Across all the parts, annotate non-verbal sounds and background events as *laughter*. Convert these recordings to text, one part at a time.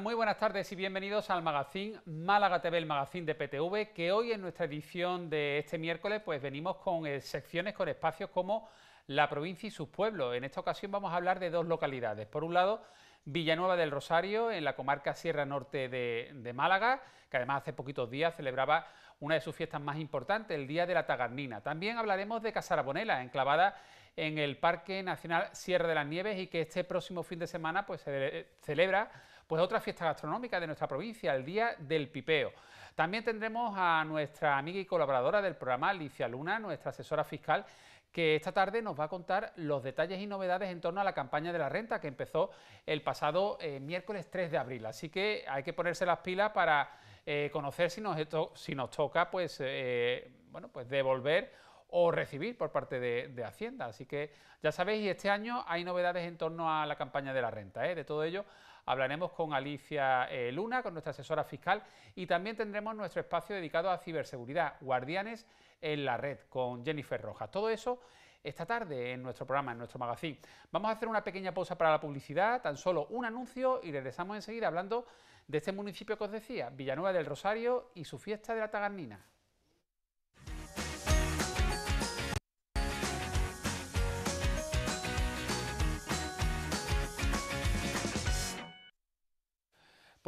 Muy buenas tardes y bienvenidos al magazín Málaga TV, el magazín de PTV, que hoy en nuestra edición de este miércoles pues venimos con eh, secciones, con espacios como la provincia y sus pueblos. En esta ocasión vamos a hablar de dos localidades. Por un lado, Villanueva del Rosario, en la comarca Sierra Norte de, Málaga, que además hace poquitos días celebraba una de sus fiestas más importantes, el Día de la Tagarnina. También hablaremos de Casarabonela, enclavada en el Parque Nacional Sierra de las Nieves y que este próximo fin de semana pues, se eh, celebra pues otra fiesta gastronómica de nuestra provincia, el Día del Pipeo. También tendremos a nuestra amiga y colaboradora del programa, Alicia Luna, nuestra asesora fiscal, que esta tarde nos va a contar los detalles y novedades en torno a la campaña de la renta que empezó el pasado eh, miércoles 3 de abril. Así que hay que ponerse las pilas para eh, conocer si nos, esto, si nos toca pues, eh, bueno, pues devolver o recibir por parte de, Hacienda. Así que ya sabéis, este año hay novedades en torno a la campaña de la renta. De todo ello Hablaremos con Alicia eh, Luna, con nuestra asesora fiscal, y también tendremos nuestro espacio dedicado a ciberseguridad, guardianes en la red, con Jennifer Rojas. Todo eso esta tarde en nuestro programa, en nuestro magazine. Vamos a hacer una pequeña pausa para la publicidad, tan solo un anuncio y regresamos enseguida hablando de este municipio que os decía, Villanueva del Rosario y su fiesta de la Tagarnina.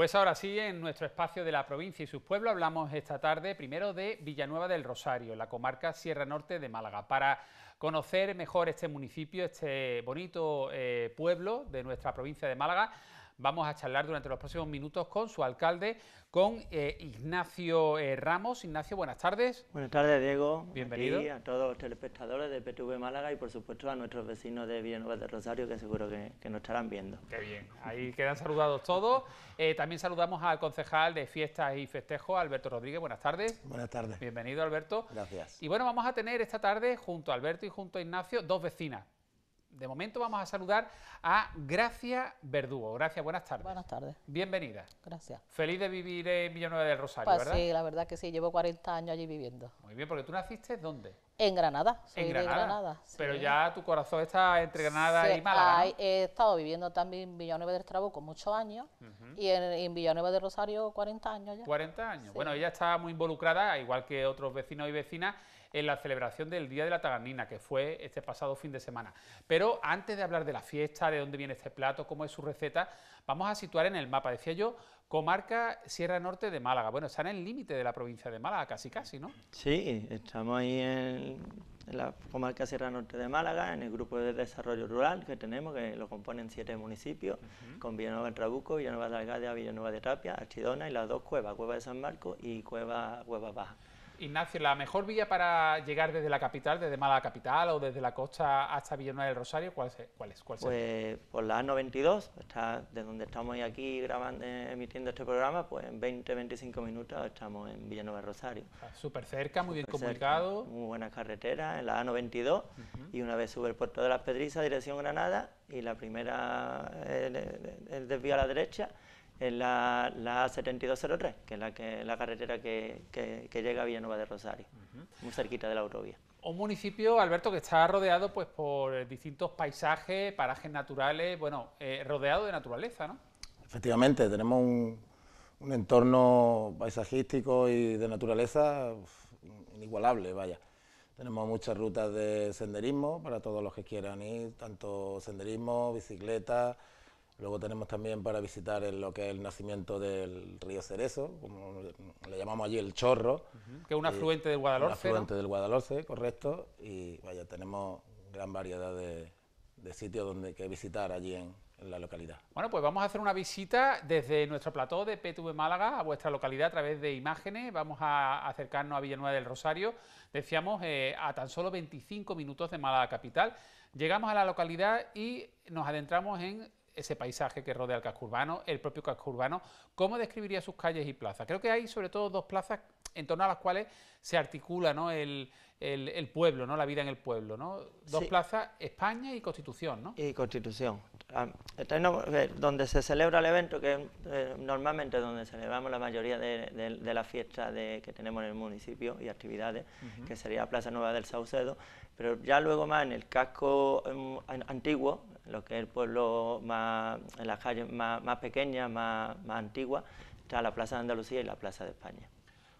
Pues ahora sí, en nuestro espacio de la provincia y sus pueblos hablamos esta tarde primero de Villanueva del Rosario, la comarca Sierra Norte de Málaga, para conocer mejor este municipio, este bonito eh, pueblo de nuestra provincia de Málaga. Vamos a charlar durante los próximos minutos con su alcalde, con eh, Ignacio eh, Ramos. Ignacio, buenas tardes. Buenas tardes, Diego. Bienvenido. a todos los telespectadores de PTV Málaga y, por supuesto, a nuestros vecinos de Villanueva de Rosario, que seguro que, nos estarán viendo. Qué bien. Ahí quedan saludados todos. Eh, también saludamos al concejal de Fiestas y Festejos, Alberto Rodríguez. Buenas tardes. Buenas tardes. Bienvenido, Alberto. Gracias. Y bueno, vamos a tener esta tarde, junto a Alberto y junto a Ignacio, dos vecinas de momento vamos a saludar a Gracia Verdugo. Gracias, buenas tardes. Buenas tardes. Bienvenida. Gracias. Feliz de vivir en Villanueva del Rosario, pues ¿verdad? Sí, la verdad que sí, llevo 40 años allí viviendo. Muy bien, porque tú naciste ¿dónde? En Granada, en Granada. Pero ya tu corazón está entre Granada y Málaga. He estado viviendo también en Villanueva del Trabuco muchos años y en, Villanueva del Rosario 40 años ya. 40 años. Bueno, ella está muy involucrada, igual que otros vecinos y vecinas, en la celebración del Día de la Taganina... que fue este pasado fin de semana. Pero antes de hablar de la fiesta, de dónde viene este plato, cómo es su receta, vamos a situar en el mapa, decía yo, comarca Sierra Norte de Málaga. Bueno, están en el límite de la provincia de Málaga, casi casi, ¿no? Sí, estamos ahí en, la comarca Sierra Norte de Málaga, en el grupo de desarrollo rural que tenemos, que lo componen siete municipios, con Villanueva del Trabuco, Villanueva de Algadia, Villanueva de Tapia, Archidona y las dos cuevas, Cueva de San Marco y Cueva, Cueva Baja. Ignacio, la mejor vía para llegar desde la capital, desde Málaga capital o desde la costa hasta Villanueva del Rosario, ¿cuál es? Cuál pues por la A92, está, de donde estamos aquí grabando, emitiendo este programa, pues en 20-25 minutos estamos en Villanueva del Rosario. Ah, súper cerca, muy bien comunicado. muy buenas carreteras, en la A92, y una vez sube el puerto de las Pedrizas, dirección Granada, y la primera, eh, el desvío a la derecha, es la, la, A7203, que es la, que, la carretera que, llega a Villanueva de Rosario, muy cerquita de la autovía. Un municipio, Alberto, que está rodeado pues, por distintos paisajes, parajes naturales, bueno, eh, rodeado de naturaleza, ¿no? Efectivamente, tenemos un, un, entorno paisajístico y de naturaleza inigualable, vaya. Tenemos muchas rutas de senderismo para todos los que quieran ir, tanto senderismo, bicicleta, Luego tenemos también para visitar lo que es el nacimiento del río Cerezo, como le llamamos allí el Chorro. Que es un afluente del Guadalhorce. Un afluente del Guadalhorce, correcto. Y vaya, tenemos gran variedad de, sitios donde que visitar allí en, la localidad. Bueno, pues vamos a hacer una visita desde nuestro plató de PTV Málaga a vuestra localidad a través de imágenes. Vamos a acercarnos a Villanueva del Rosario, decíamos, eh, a tan solo 25 minutos de Málaga capital. Llegamos a la localidad y nos adentramos en ese paisaje que rodea el casco urbano, el propio casco urbano, ¿cómo describiría sus calles y plazas? Creo que hay sobre todo dos plazas en torno a las cuales se articula ¿no? el, pueblo, ¿no? la vida en el pueblo. ¿no? Dos plazas, España y Constitución. ¿no? Y Constitución. Ah, donde se celebra el evento, que es eh, normalmente donde celebramos la mayoría de, de, las fiestas que tenemos en el municipio y actividades, que sería Plaza Nueva del Saucedo, pero ya luego más en el casco em, antiguo, lo que es el pueblo más, en las calles más, más pequeñas, más, más antiguas, está la Plaza de Andalucía y la Plaza de España.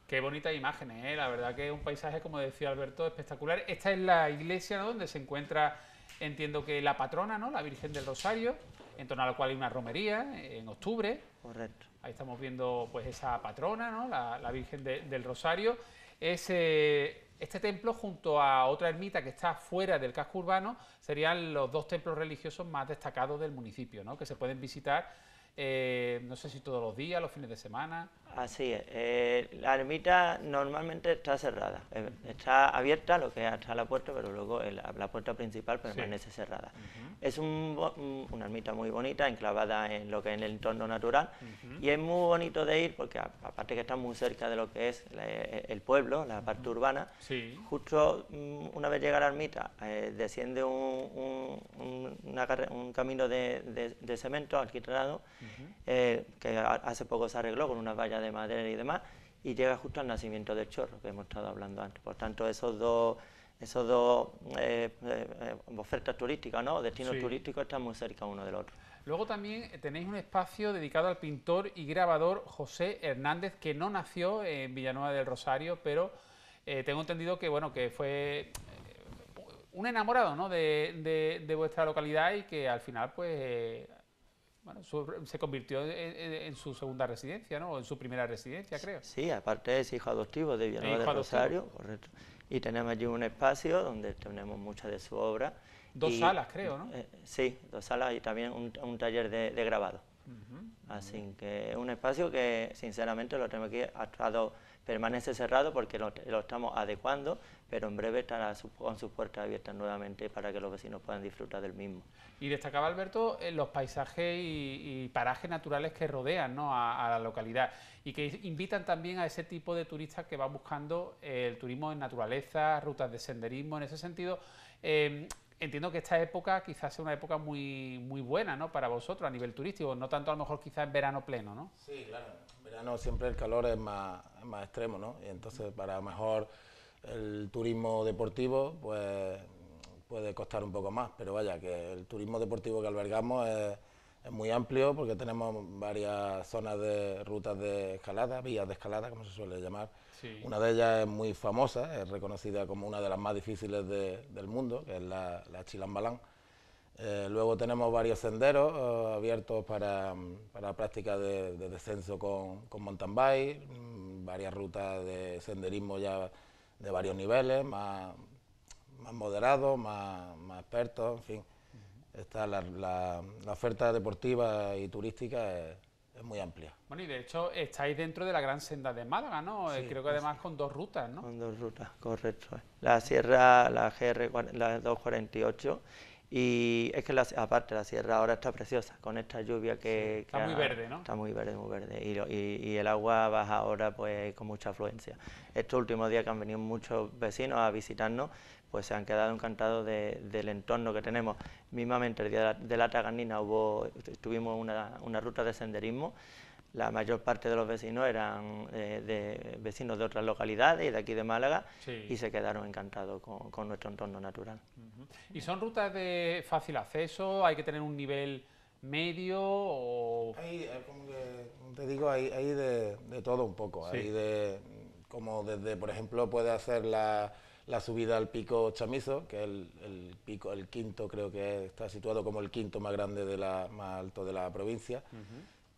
Qué bonitas imágenes, ¿eh? la verdad que es un paisaje, como decía Alberto, espectacular. Esta es la iglesia donde se encuentra, entiendo que la patrona, ¿no? la Virgen del Rosario, en torno a la cual hay una romería eh, en octubre. Correcto. Ahí estamos viendo pues esa patrona, ¿no? la, Virgen del Rosario. Es eh, este templo, junto a otra ermita que está fuera del casco urbano, serían los dos templos religiosos más destacados del municipio, ¿no? que se pueden visitar, eh, no sé si todos los días, los fines de semana. Así es. Eh, la ermita normalmente está cerrada. Eh, está abierta, lo que es hasta la puerta, pero luego la puerta principal permanece cerrada. Es un, una ermita muy bonita, enclavada en lo que es el entorno natural. Y es muy bonito de ir porque, aparte que está muy cerca de lo que es eh, el pueblo, la parte urbana, justo mm, una vez llega la ermita, desciende un, camino de, cemento alquitrado, que hace poco se arregló con una valla de madera y demás, y llega justo al nacimiento del chorro que hemos estado hablando antes. Por tanto, esos dos, esos dos eh, eh, eh, ofertas turísticas, ¿no? destinos turísticos están muy cerca uno del otro. Luego también tenéis un espacio dedicado al pintor y grabador José Hernández, que no nació en Villanueva del Rosario, pero tengo entendido que bueno que fue un enamorado de, de, vuestra localidad y que al final pues bueno, se convirtió en, su segunda residencia, ¿no? O en su primera residencia, creo. Sí, aparte es hijo adoptivo de Villanueva de Rosario, correcto. Y tenemos allí un espacio donde tenemos muchas de su obra. Dos salas, creo, ¿no? Eh, sí, dos salas y también un, taller de, grabado. Así que es un espacio que, sinceramente, lo tenemos aquí permanece cerrado porque lo estamos adecuando pero en breve estará con sus puertas abiertas nuevamente para que los vecinos puedan disfrutar del mismo. Y destacaba Alberto eh, los paisajes y, parajes naturales que rodean a, la localidad y que invitan también a ese tipo de turistas que van buscando eh, el turismo en naturaleza, rutas de senderismo, en ese sentido. Em, entiendo que esta época quizás sea una época muy, muy buena ¿no? para vosotros a nivel turístico, no tanto a lo mejor quizás en verano pleno, ¿no? Sí, claro, en verano siempre el calor es más, extremo, ¿no? Y entonces para mejor el turismo deportivo pues, puede costar un poco más, pero vaya, que el turismo deportivo que albergamos es, muy amplio porque tenemos varias zonas de rutas de escalada, vías de escalada, como se suele llamar. Una de ellas es muy famosa, es reconocida como una de las más difíciles del mundo, que es la, Chilambalán. Eh, luego tenemos varios senderos eh, abiertos para, para práctica de, descenso con, con mountain bike, mm, varias rutas de senderismo ya de varios niveles, más, más moderados, más, expertos, en fin. Está la, oferta deportiva y turística es, muy amplia. Bueno, y de hecho estáis dentro de la gran senda de Málaga, ¿no? Eh, creo que además con dos rutas, ¿no? Con dos rutas, correcto. La sierra, la GR, la 248 y es que aparte la sierra ahora está preciosa con esta lluvia que... está muy verde, ¿no? Está muy verde, muy verde. Y, y, el agua baja ahora pues con mucha afluencia. Estos últimos días que han venido muchos vecinos a visitarnos, pues se han quedado encantados de, del entorno que tenemos. Mismamente el día de la, Taganina hubo, tuvimos una, una ruta de senderismo la mayor parte de los vecinos eran eh, de vecinos de otras localidades y de aquí de Málaga y se quedaron encantados con, nuestro entorno natural. ¿Y son rutas de fácil acceso? ¿Hay que tener un nivel medio o...? Hay, eh, como, te digo, hay, de, todo un poco. Hay de, como desde, por ejemplo, puede hacer la, la subida al pico Chamizo, que es el, pico, el quinto creo que está situado como el quinto más grande, de la, más alto de la provincia.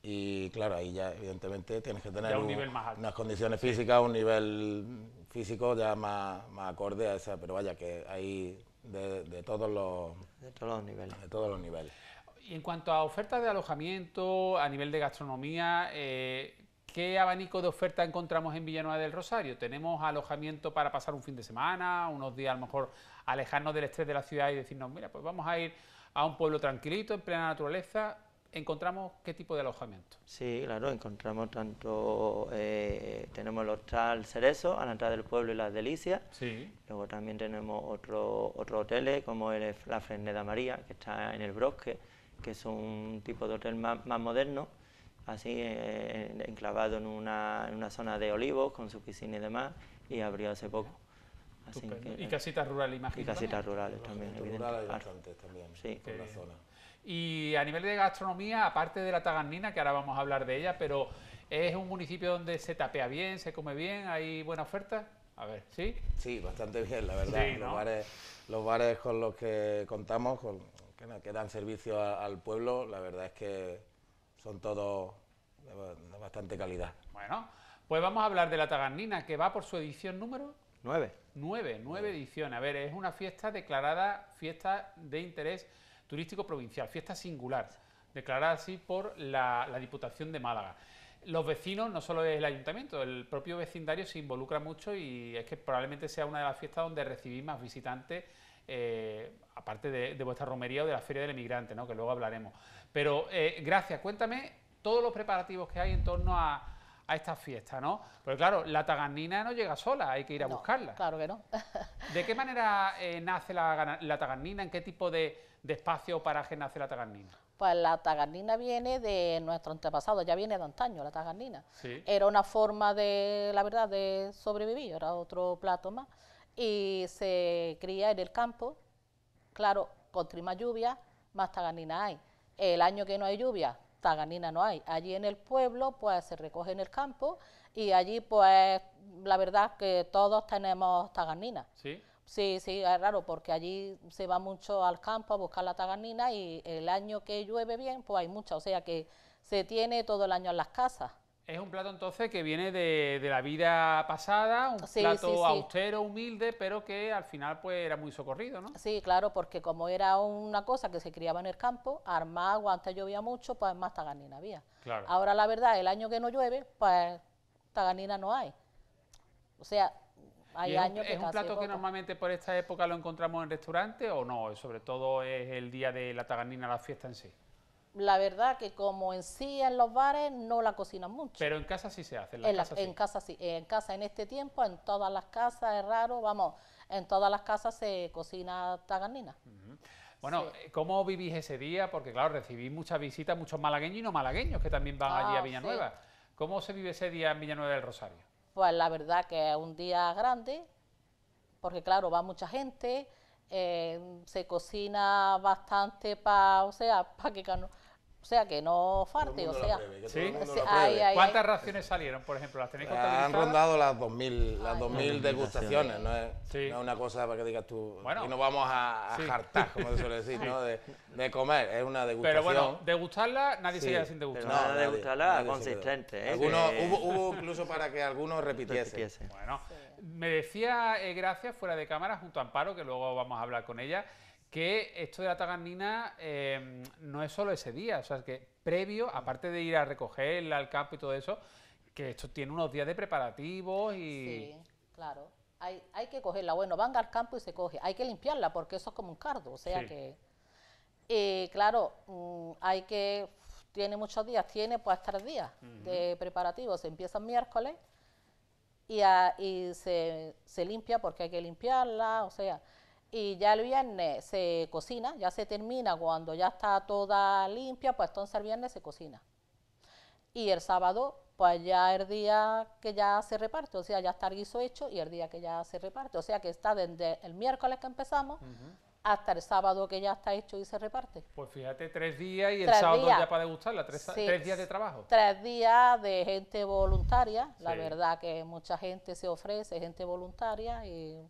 Y claro, ahí ya evidentemente tienes que tener unas condiciones físicas, un nivel físico ya más, acorde a esa, pero vaya que hay de, todos los, los niveles. Y en cuanto a ofertas de alojamiento, a nivel de gastronomía, eh, ¿qué abanico de oferta encontramos en Villanueva del Rosario? ¿Tenemos alojamiento para pasar un fin de semana, unos días a lo mejor alejarnos del estrés de la ciudad y decirnos, mira, pues vamos a ir a un pueblo tranquilito, en plena naturaleza? encontramos qué tipo de alojamiento. Sí, claro, encontramos tanto, eh, tenemos el hostal Cerezo a la entrada del pueblo y las delicias, sí. luego también tenemos otro, otro hoteles eh, como el, la Fresneda María, que está en el Brosque, que es un tipo de hotel más, moderno, así eh, enclavado en una, en una zona de olivos con su piscina y demás, y abrió hace poco. y casitas rurales, Y casitas rurales también, rural ah, también, sí. la zona. Y a nivel de gastronomía, aparte de la tagarnina, que ahora vamos a hablar de ella, pero es un municipio donde se tapea bien, se come bien, hay buena oferta. A ver, ¿sí? Sí, bastante bien, la verdad. los, bares, con los que contamos, que, dan servicio al pueblo, la verdad es que son todos de, bastante calidad. Bueno, pues vamos a hablar de la tagarnina, que va por su edición número... 9. 9, 9 ediciones. A ver, es una fiesta declarada fiesta de interés turístico provincial, fiesta singular, declarada así por la, Diputación de Málaga los vecinos, no solo el ayuntamiento, el propio vecindario se involucra mucho y es que probablemente sea una de las fiestas donde recibís más visitantes, eh, aparte de, vuestra romería o de la Feria del Emigrante, ¿no? que luego hablaremos. Pero eh, gracias, cuéntame todos los preparativos que hay en torno a, a esta fiesta, ¿no? Porque claro, la taganina no llega sola, hay que ir a buscarla. Claro que no. ¿De qué manera eh, nace la, la, ¿En qué tipo de, espacio o paraje nace la taganina? Pues la taganina viene de nuestro antepasado, ya viene de antaño la taganina. Era una forma de, la verdad, de sobrevivir, era otro plato más. Y se cría en el campo, claro, con más lluvia, más taganina hay. El año que no hay lluvia, taganina no hay. Allí en el pueblo pues se recoge en el campo y allí pues la verdad que todos tenemos taganina. Sí. Sí, sí, es raro porque allí se va mucho al campo a buscar la taganina y el año que llueve bien pues hay mucha, o sea que se tiene todo el año en las casas. Es un plato entonces que viene de, la vida pasada, un plato austero, humilde, pero que al final pues era muy socorrido, ¿no? Sí, claro, porque como era una cosa que se criaba en el campo, armado antes llovía mucho, pues más taganina había. Ahora la verdad, el año que no llueve, pues taganina no hay. O sea, hay es años un, que ¿Es un plato que normalmente por esta época lo encontramos en restaurantes o no? Sobre todo es el día de la taganina, la fiesta en sí la verdad que como en sí en los bares no la cocinan mucho. Pero en casa sí se hace. En, la casa, sí. en casa En este tiempo, en todas las casas, es raro, vamos, en todas las casas se cocina taganina Bueno, eh, ¿cómo vivís ese día? Porque claro, recibí muchas visitas, muchos malagueños y no malagueños que también van allí a ah, Villanueva. ¿Cómo se vive ese día en Villanueva del Rosario? Pues la verdad que es un día grande, porque claro, va mucha gente, eh, se cocina bastante para, o sea, *laughs* para que o sea, que no farte, o sea. ¿Cuántas raciones salieron, por ejemplo? ¿Las tenéis contabilizadas? Han rondado las 2.000, las 2000 degustaciones, no es, una cosa para que digas tú, bueno, y no vamos a, jartar, como se suele decir, ¿no? De, comer, es una degustación. Pero bueno, degustarla, nadie se queda sin degustarla. No, degustarla consistente. ¿eh? Algunos, hubo, incluso para que algunos repitiesen. Bueno, me decía eh, Gracia Gracias, fuera de cámara, junto a Amparo, que luego vamos a hablar con ella, que esto de la taganina em, no es solo ese día, o sea, que previo, aparte de ir a recogerla al campo y todo eso, que esto tiene unos días de preparativos y... Sí, claro. Hay, que cogerla, bueno, van al campo y se coge, hay que limpiarla porque eso es como un cardo, o sea que... Y eh, claro, mm, hay que... Tiene muchos días, tiene pues tres días de preparativos, se empieza el miércoles y, se, se limpia porque hay que limpiarla, o sea y ya el viernes se cocina, ya se termina, cuando ya está toda limpia, pues entonces el viernes se cocina. Y el sábado, pues ya el día que ya se reparte, o sea, ya está el guiso hecho y el día que ya se reparte, o sea que está desde el miércoles que empezamos. hasta el sábado que ya está hecho y se reparte. Pues fíjate, tres días y el sábado ya para degustarla, tres, días de trabajo. Tres días de gente voluntaria, la verdad que mucha gente se ofrece, gente voluntaria y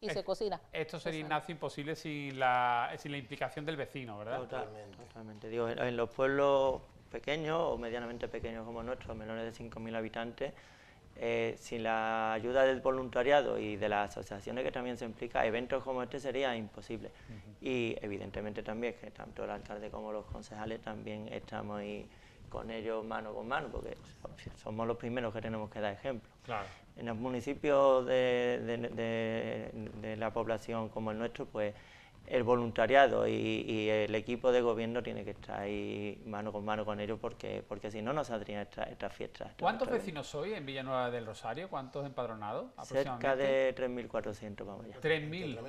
y se cocina. Esto sería, imposible sin la, la implicación del vecino, ¿verdad? Totalmente. Totalmente. en, los pueblos pequeños o medianamente pequeños como nuestros, menores de 5.000 habitantes, eh, sin la ayuda del voluntariado y de las asociaciones que también se implica, eventos como este sería imposible. Y evidentemente también que tanto el alcalde como los concejales también estamos ahí con ellos mano con mano, porque somos los primeros que tenemos que dar ejemplo. Claro. En los municipios de, la población como el nuestro, pues el voluntariado y, el equipo de gobierno tiene que estar ahí mano con mano con ellos porque, porque si no, no saldrían estas fiestas. ¿Cuántos vecinos soy en Villanueva del Rosario? ¿Cuántos empadronados? Cerca de 3.400, vamos allá. 3.000.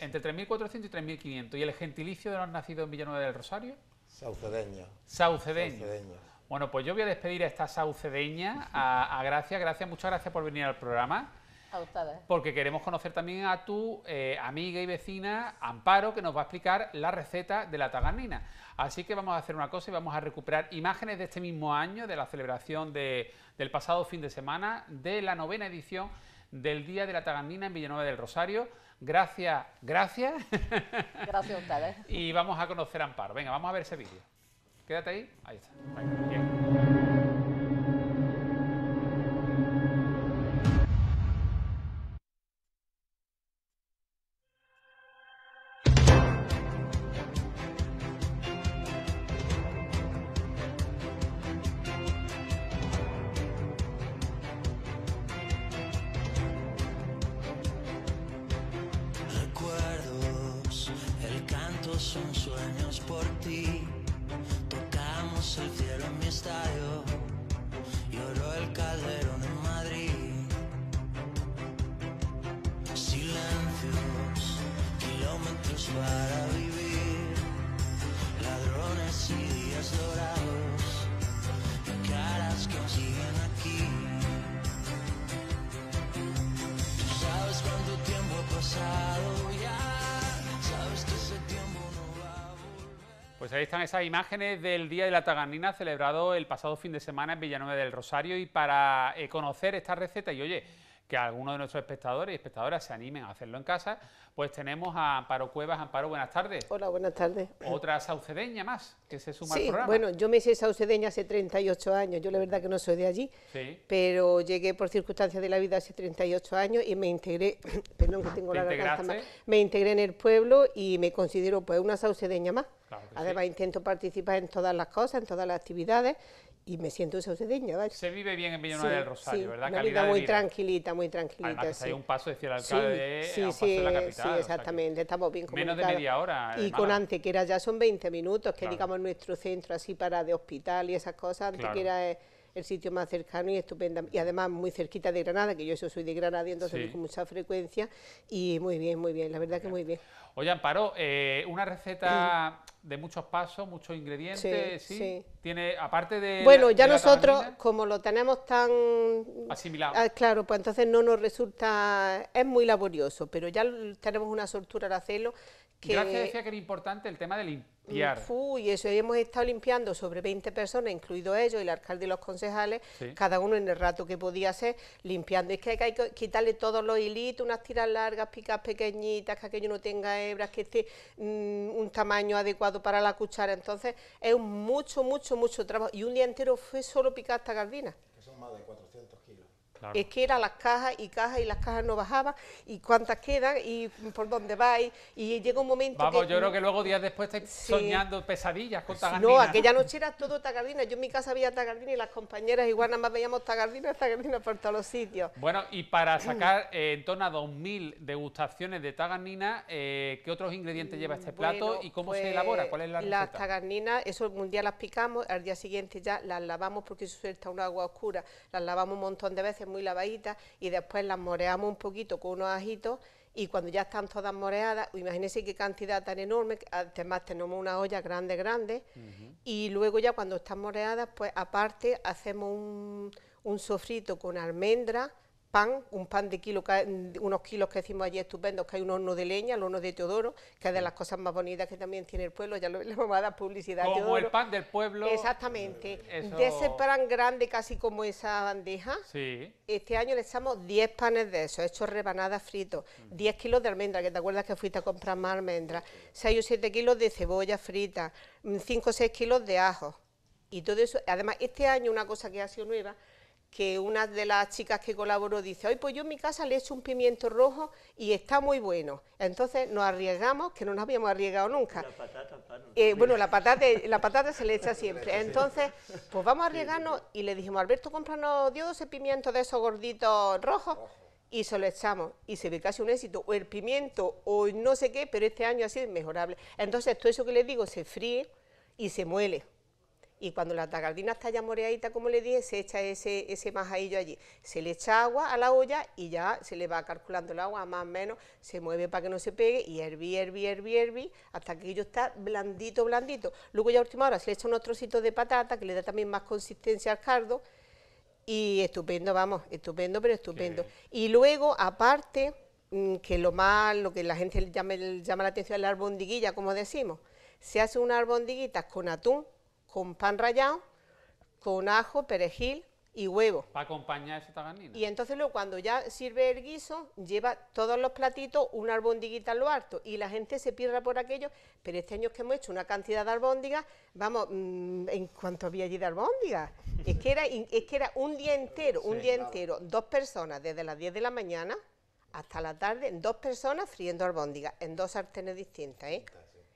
Entre 3.400 y 3.500. ¿Y el gentilicio de los nacidos en Villanueva del Rosario? Saucedeño. Saucedeño. Saucedeño. Bueno, pues yo voy a despedir a esta saucedeña, a, a Gracia. Gracias, muchas gracias por venir al programa. A ustedes. Porque queremos conocer también a tu eh, amiga y vecina Amparo, que nos va a explicar la receta de la taganina. Así que vamos a hacer una cosa y vamos a recuperar imágenes de este mismo año, de la celebración del pasado fin de semana, de la novena edición del Día de la taganina en Villanueva del Rosario. Gracias, gracias. Gracias a ustedes. *laughs* y vamos a conocer a Amparo. Venga, vamos a ver ese vídeo. Quédate ahí. Ahí está. Bien. esas imágenes del Día de la Taganina celebrado el pasado fin de semana en Villanueva del Rosario y para eh, conocer esta receta y oye, que algunos de nuestros espectadores y espectadoras se animen a hacerlo en casa, pues tenemos a Amparo Cuevas. Amparo, buenas tardes. Hola, buenas tardes. Otra saucedeña más que se suma al programa. Bueno, yo me hice saucedeña hace 38 años, yo la verdad que no soy de allí, pero llegué por circunstancias de la vida hace 38 años y me integré, *coughs* perdón que tengo la garganta me integré en el pueblo y me considero pues una saucedeña más. Además intento participar en todas las cosas, en todas las actividades y me siento saucedeña. ¿vale? Se vive bien en Villanueva del Rosario, ¿verdad? Una vida muy tranquilita, muy tranquilita. Además, hay un paso, decía el alcalde, sí, a un paso de la capital. Sí, exactamente, estamos bien Menos de media hora. Y con Antequera ya son 20 minutos, que digamos nuestro centro así para de hospital y esas cosas. Antequera es eh, el sitio más cercano y estupenda. Y además muy cerquita de Granada, que yo eso soy de Granada y entonces con mucha frecuencia. Y muy bien, muy bien, la verdad que muy bien. Oye, Amparo, eh, una receta de muchos pasos, muchos ingredientes, sí, Tiene, aparte de... Bueno, ya nosotros, como lo tenemos tan... Asimilado. Ah, claro, pues entonces no nos resulta... Es muy laborioso, pero ya tenemos una soltura al hacerlo Gracias decía que era importante el tema de limpiar. Uy, eso hemos estado limpiando sobre 20 personas, incluido ellos, el alcalde y los concejales, cada uno en el rato que podía hacer, limpiando. Es que hay que quitarle todos los hilitos, unas tiras largas, picas pequeñitas, que aquello no tenga hebras, que esté mm, un tamaño adecuado para la cuchara. Entonces, es mucho, mucho, mucho trabajo. Y un día entero fue solo picar esta gardina. Es que era las cajas y cajas y las cajas no bajaban y cuántas quedan y por dónde vais. Y llega un momento Vamos, yo creo que luego días después estáis soñando pesadillas con tagarnina. No, aquella noche era todo tagarnina... Yo en mi casa había tagarnina y las compañeras igual nada más veíamos tagardina, tagarnina por todos los sitios. Bueno, y para sacar eh, en torno a 2.000 degustaciones de tagarnina... Eh, ¿qué otros ingredientes lleva este plato y cómo se pues, elabora? ¿Cuál es la receta? Las tagarninas, eso un día las picamos, al día siguiente ya las lavamos porque suelta un agua oscura. Las lavamos un montón de veces, muy lavaditas y después las moreamos un poquito con unos ajitos y cuando ya están todas moreadas, pues imagínense qué cantidad tan enorme, además tenemos una olla grande, grande, y luego ya cuando están moreadas, pues aparte hacemos un, un sofrito con almendras pan, un pan de kilo, unos kilos que hicimos allí estupendos, que hay un horno de leña, el horno de Teodoro, que es de las cosas más bonitas que también tiene el pueblo, ya lo, le vamos a dar publicidad. Como el pan del pueblo. Exactamente. De ese pan grande, casi como esa bandeja, este año le echamos 10 panes de eso hechos rebanadas fritos, 10 mm. kilos de almendra, que te acuerdas que fuiste a comprar más almendras, 6 o 7 kilos de cebolla frita, 5 mm, o 6 kilos de ajo. Y todo eso, además, este año una cosa que ha sido nueva, que una de las chicas que colaboró dice, hoy pues yo en mi casa le he un pimiento rojo y está muy bueno. Entonces nos arriesgamos, que no nos habíamos arriesgado nunca. Eh, bueno, la patata, la patata se le echa siempre. Entonces, pues vamos a arriesgarnos y le dijimos, Alberto, cómpranos ese pimiento de esos gorditos rojos. Y se lo echamos y se ve casi un éxito, o el pimiento, o no sé qué, pero este año ha sido inmejorable. Entonces, todo eso que le digo se fríe y se muele y cuando la tagardina está ya moreadita, como le dije, se echa ese, ese majadillo allí. Se le echa agua a la olla y ya se le va calculando el agua, más o menos, se mueve para que no se pegue y herví, herbi, herbi, herví, hasta que ello está blandito, blandito. Luego ya última hora se le echa unos trocitos de patata, que le da también más consistencia al cardo y estupendo, vamos, estupendo, pero estupendo. Y luego, aparte, mm, que lo más, lo que la gente llama, llama la atención es la albondiguilla, como decimos, se hace unas albondiguitas con atún, con pan rallado, con ajo, perejil y huevo. Para acompañar esa taganina. Y entonces luego cuando ya sirve el guiso, lleva todos los platitos una albóndiguita a lo harto y la gente se pierda por aquello, pero este año es que hemos hecho una cantidad de albóndigas, vamos, mm, en cuanto había allí de albóndigas, *laughs* es que era, es que era un día entero, un día entero, dos personas desde las 10 de la mañana hasta la tarde, dos personas friendo albóndigas en dos sartenes distintas, ¿eh?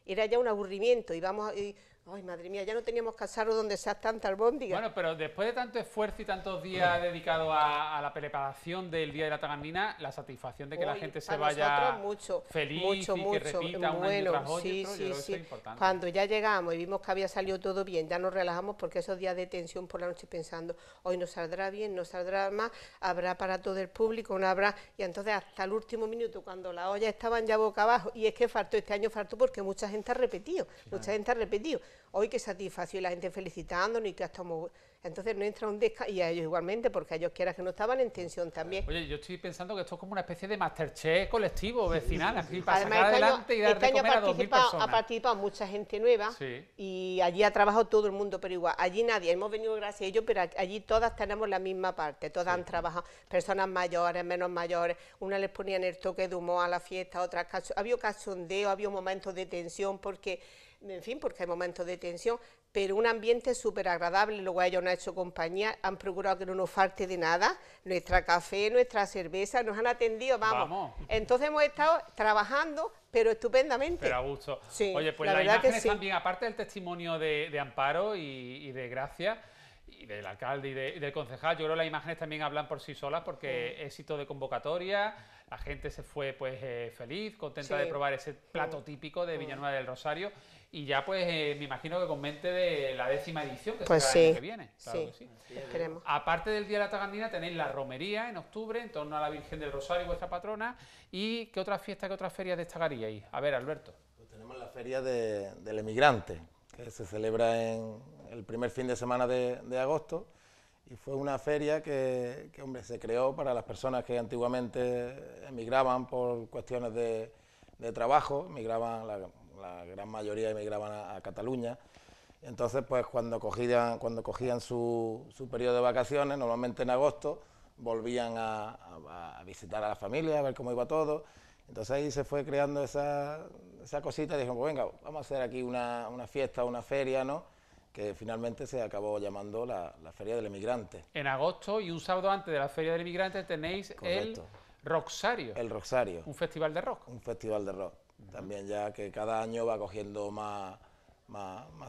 Era ya un aburrimiento, íbamos... Y, Ay, madre mía, ya no teníamos casado donde sea tanta albóndiga. Bueno, pero después de tanto esfuerzo y tantos días mm. dedicados a, la preparación del Día de la Tagarnina, la satisfacción de que la gente se vaya mucho, feliz mucho, y que mucho, repita bueno, sí, sí, sí. Cuando ya llegamos y vimos que había salido todo bien, ya nos relajamos porque esos días de tensión por la noche pensando, hoy no saldrá bien, no saldrá más, habrá para todo el público, no habrá... Y entonces hasta el último minuto, cuando las ollas estaban ya boca abajo, y es que faltó, este año faltó porque mucha gente ha repetido, mucha gente ha repetido hoy qué satisfacción, y la gente felicitándonos y que estamos... Entonces no entra un descanso, y a ellos igualmente, porque a ellos quieran que no estaban en tensión también. Oye, yo estoy pensando que esto es como una especie de masterchef colectivo, vecinal, aquí para Además, este adelante y este de a ha participado mucha gente nueva y allí ha trabajado todo el mundo, pero igual, allí nadie, hemos venido gracias a ellos, pero allí todas tenemos la misma parte, todas han trabajado, personas mayores, menos mayores, una les ponían el toque de humor a la fiesta, otras, ha habido cachondeo, había habido momentos de tensión, porque en fin, porque hay momentos de tensión, pero un ambiente súper agradable, luego ellos nos han hecho compañía, han procurado que no nos falte de nada, nuestra café, nuestra cerveza, nos han atendido, vamos. Entonces hemos estado trabajando, pero estupendamente. Pero a gusto. Oye, pues la, que también, aparte del testimonio de, Amparo y, de Gracia, y del alcalde y, del concejal, yo creo que las imágenes también hablan por sí solas porque éxito de convocatoria, la gente se fue pues eh, feliz, contenta de probar ese plato mm. típico de Villanueva del Rosario y ya pues eh, me imagino que comente de la décima edición que pues será el año que viene. Claro sí. sí. Esperemos. Aparte del Día de la Tagandina tenéis la romería en octubre en torno a la Virgen del Rosario, vuestra patrona. ¿Y qué otras fiestas, qué otras ferias destacaríais? A ver, Alberto. Pues tenemos la feria del emigrante, que se celebra en el primer fin de semana de, agosto. Y fue una feria que, hombre, se creó para las personas que antiguamente emigraban por cuestiones de, trabajo, emigraban la la gran mayoría emigraban a, Cataluña. Entonces, pues cuando cogían, cuando cogían su, su periodo de vacaciones, normalmente en agosto, volvían a, visitar a la familia, a ver cómo iba todo. Entonces ahí se fue creando esa, esa cosita y dijeron, pues venga, vamos a hacer aquí una, fiesta, una feria, ¿no? Que finalmente se acabó llamando la, Feria del Emigrante. En agosto y un sábado antes de la Feria del Emigrante tenéis el Roxario. El Roxario. Un festival de rock. Un festival de rock. También ya que cada año va cogiendo más,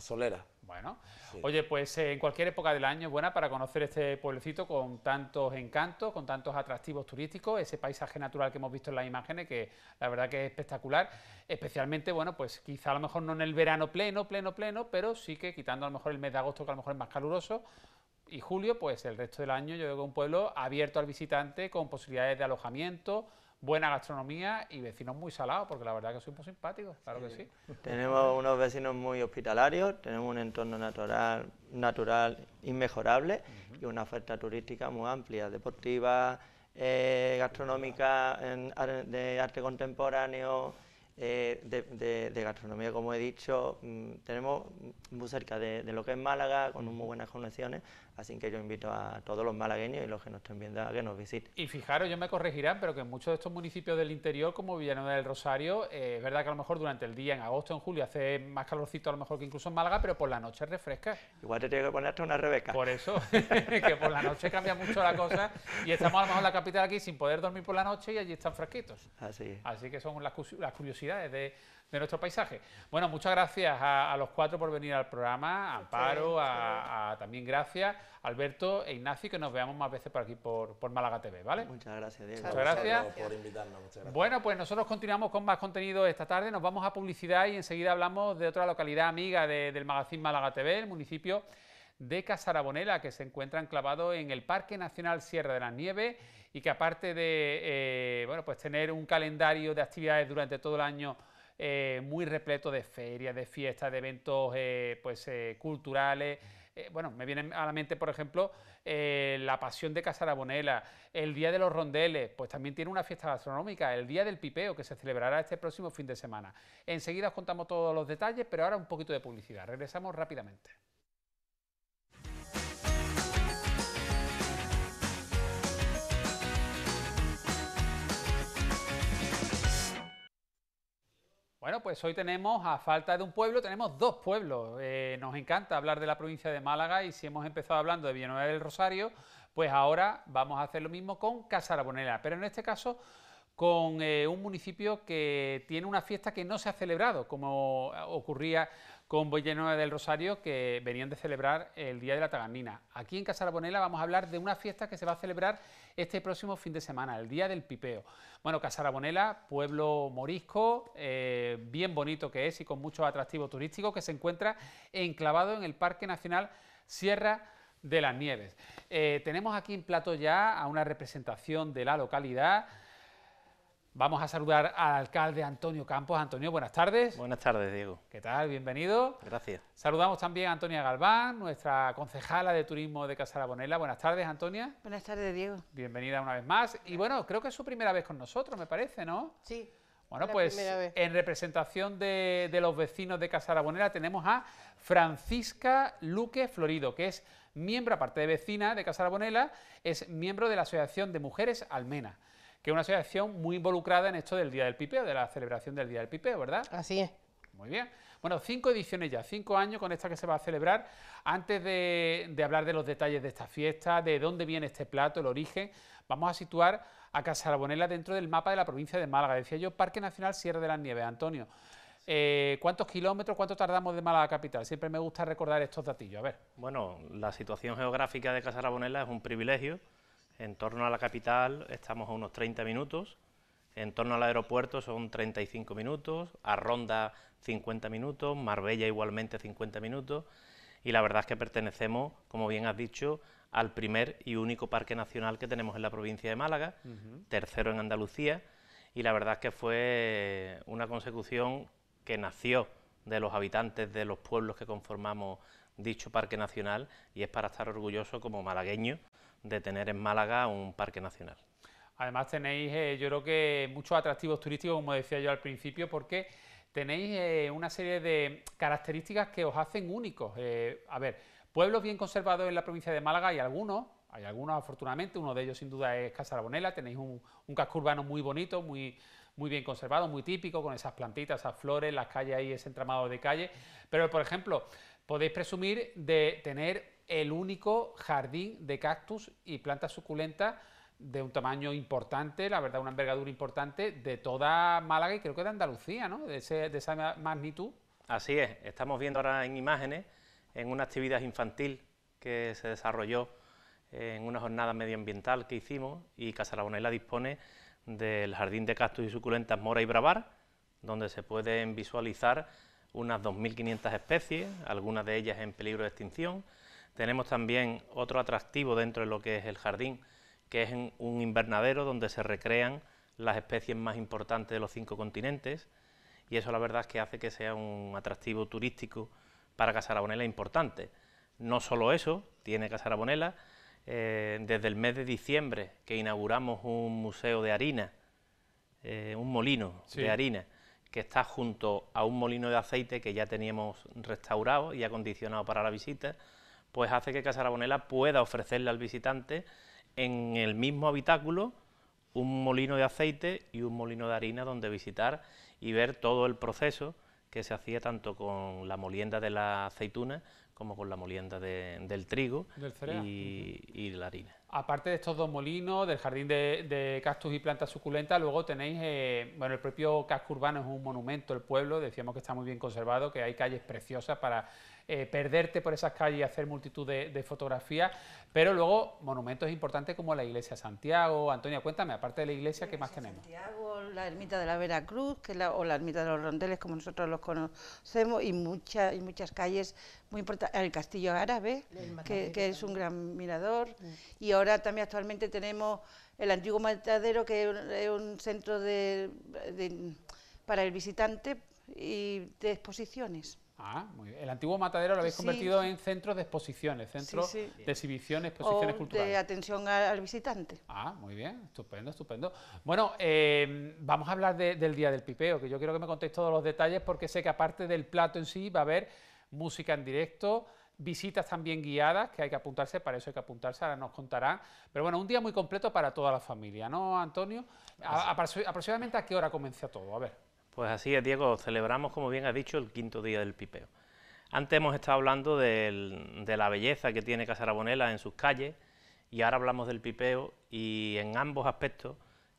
solera. Bueno, oye, pues eh, en cualquier época del año es buena para conocer este pueblecito con tantos encantos, con tantos atractivos turísticos, ese paisaje natural que hemos visto en las imágenes, que la verdad que es espectacular, especialmente, bueno, pues quizá a lo mejor no en el verano pleno, pleno, pleno, pero sí que quitando a lo mejor el mes de agosto, que a lo mejor es más caluroso, y julio, pues el resto del año yo veo que un pueblo abierto al visitante, con posibilidades de alojamiento, buena gastronomía y vecinos muy salados, porque la verdad que soy muy simpáticos, claro que sí. Tenemos unos vecinos muy hospitalarios, tenemos un entorno natural, natural inmejorable y una oferta turística muy amplia, deportiva, eh, gastronómica, de arte contemporáneo, eh, de, gastronomía, como he dicho. Mm, tenemos muy cerca de, de, lo que es Málaga, con muy buenas conexiones, Así que yo invito a todos los malagueños y los que nos estén viendo a que nos visiten. Y fijaros, yo me corregirán, pero que en muchos de estos municipios del interior, como Villanueva del Rosario, eh, es verdad que a lo mejor durante el día, en agosto, en julio, hace más calorcito a lo mejor que incluso en Málaga, pero por la noche refresca. Igual te tengo que ponerte una Rebeca. Por eso, *laughs* que por la noche cambia mucho la cosa y estamos a lo mejor en la capital aquí sin poder dormir por la noche y allí están fresquitos. Así Así que son las curiosidades de de nuestro paisaje. Bueno, muchas gracias a, los cuatro por venir al programa, a Amparo, a, también gracias, Alberto e Ignacio, que nos veamos más veces por aquí por, Málaga TV, ¿vale? Muchas gracias, Diego. Muchas gracias. por invitarnos. Muchas gracias. Bueno, pues nosotros continuamos con más contenido esta tarde, nos vamos a publicidad y enseguida hablamos de otra localidad amiga del magazine Málaga TV, el municipio de Casarabonela, que se encuentra enclavado en el Parque Nacional Sierra de las Nieves y que aparte de eh, bueno, pues tener un calendario de actividades durante todo el año eh, muy repleto de ferias, de fiestas, de eventos eh, pues, eh, culturales. bueno, me viene a la mente, por ejemplo, la Pasión de Casarabonela, el Día de los Rondeles, pues también tiene una fiesta gastronómica, el Día del Pipeo, que se celebrará este próximo fin de semana. Enseguida os contamos todos los detalles, pero ahora un poquito de publicidad. Regresamos rápidamente. Bueno, pues hoy tenemos, a falta de un pueblo, tenemos dos pueblos. Eh, nos encanta hablar de la provincia de Málaga y si hemos empezado hablando de Villanueva del Rosario, pues ahora vamos a hacer lo mismo con Casarabonela, pero en este caso con eh, un municipio que tiene una fiesta que no se ha celebrado, como ocurría con del Rosario que venían de celebrar el Día de la Taganina. Aquí en Casarabonela vamos a hablar de una fiesta que se va a celebrar este próximo fin de semana, el Día del Pipeo. Bueno, Casarabonela, pueblo morisco, eh, bien bonito que es y con mucho atractivo turístico, que se encuentra enclavado en el Parque Nacional Sierra de las Nieves. Eh, tenemos aquí en plato ya a una representación de la localidad Vamos a saludar al alcalde Antonio Campos. Antonio, buenas tardes. Buenas tardes, Diego. ¿Qué tal? Bienvenido. Gracias. Saludamos también a Antonia Galván, nuestra concejala de turismo de Casarabonela. Buenas tardes, Antonia. Buenas tardes, Diego. Bienvenida una vez más. Y bueno, creo que es su primera vez con nosotros, me parece, ¿no? Sí. Bueno, pues en representación de, los vecinos de Casarabonela tenemos a Francisca Luque Florido, que es miembro, aparte de vecina de Casarabonela, es miembro de la Asociación de Mujeres Almena que es una asociación muy involucrada en esto del Día del Pipeo, de la celebración del Día del Pipeo, ¿verdad? Así es. Muy bien. Bueno, cinco ediciones ya, cinco años con esta que se va a celebrar. Antes de, hablar de los detalles de esta fiesta, de dónde viene este plato, el origen, vamos a situar a Casarabonela dentro del mapa de la provincia de Málaga. Decía yo, Parque Nacional Sierra de las Nieves, Antonio. Eh, ¿Cuántos kilómetros, cuánto tardamos de Málaga capital? Siempre me gusta recordar estos datillos. A ver. Bueno, la situación geográfica de Casarabonela es un privilegio en torno a la capital estamos a unos 30 minutos, en torno al aeropuerto son 35 minutos, a Ronda 50 minutos, Marbella igualmente 50 minutos, y la verdad es que pertenecemos, como bien has dicho, al primer y único parque nacional que tenemos en la provincia de Málaga, tercero en Andalucía, y la verdad es que fue una consecución que nació de los habitantes de los pueblos que conformamos dicho parque nacional y es para estar orgulloso como malagueño de tener en Málaga un parque nacional. Además tenéis, eh, yo creo que muchos atractivos turísticos, como decía yo al principio, porque tenéis eh, una serie de características que os hacen únicos. Eh, a ver, pueblos bien conservados en la provincia de Málaga hay algunos, hay algunos afortunadamente, uno de ellos sin duda es Casarabonela, tenéis un, casco urbano muy bonito, muy, muy bien conservado, muy típico, con esas plantitas, esas flores, las calles ahí, ese entramado de calle. Pero, por ejemplo, podéis presumir de tener el único jardín de cactus y plantas suculentas de un tamaño importante, la verdad, una envergadura importante de toda Málaga y creo que de Andalucía, ¿no? De, esa magnitud. Así es, estamos viendo ahora en imágenes, en una actividad infantil que se desarrolló en una jornada medioambiental que hicimos y Casa Labonela dispone del Jardín de Cactus y Suculentas Mora y Bravar, donde se pueden visualizar unas 2.500 especies, algunas de ellas en peligro de extinción, tenemos también otro atractivo dentro de lo que es el jardín, que es un invernadero donde se recrean las especies más importantes de los cinco continentes y eso la verdad es que hace que sea un atractivo turístico para Casarabonela importante. No solo eso, tiene Casarabonela, eh, desde el mes de diciembre que inauguramos un museo de harina, eh, un molino de harina, que está junto a un molino de aceite que ya teníamos restaurado y acondicionado para la visita, pues hace que Casa Rabonela pueda ofrecerle al visitante en el mismo habitáculo un molino de aceite y un molino de harina donde visitar y ver todo el proceso que se hacía tanto con la molienda de la aceituna como con la molienda del trigo y, de la harina. Aparte de estos dos molinos, del jardín de, de cactus y plantas suculentas, luego tenéis, eh, bueno, el propio casco urbano es un monumento, el pueblo, decíamos que está muy bien conservado, que hay calles preciosas para eh, perderte por esas calles y hacer multitud de, fotografías, pero luego monumentos importantes como la iglesia Santiago. Antonia, cuéntame, aparte de la iglesia, ¿qué más tenemos? Santiago, la ermita de la Veracruz, que o la ermita de los Rondeles, como nosotros los conocemos, y, muchas y muchas calles muy importantes. El castillo árabe, que, es un gran mirador, y ahora también actualmente tenemos el antiguo matadero, que es un centro de, para el visitante y de exposiciones. Ah, muy bien. El antiguo matadero lo habéis convertido en centro de exposiciones, centro de exhibición, exposiciones o culturales. De atención al, visitante. Ah, muy bien, estupendo, estupendo. Bueno, em, vamos a hablar del Día del Pipeo, que yo quiero que me contéis todos los detalles porque sé que aparte del plato en sí va a haber música en directo, visitas también guiadas, que hay que apuntarse, para eso hay que apuntarse, ahora nos contarán. Pero bueno, un día muy completo para toda la familia, ¿no, Antonio? aproximadamente a qué hora comienza todo, a ver. Pues así es, Diego, celebramos, como bien has dicho, el quinto día del pipeo. Antes hemos estado hablando de la belleza que tiene Casarabonela en sus calles y ahora hablamos del pipeo y en ambos aspectos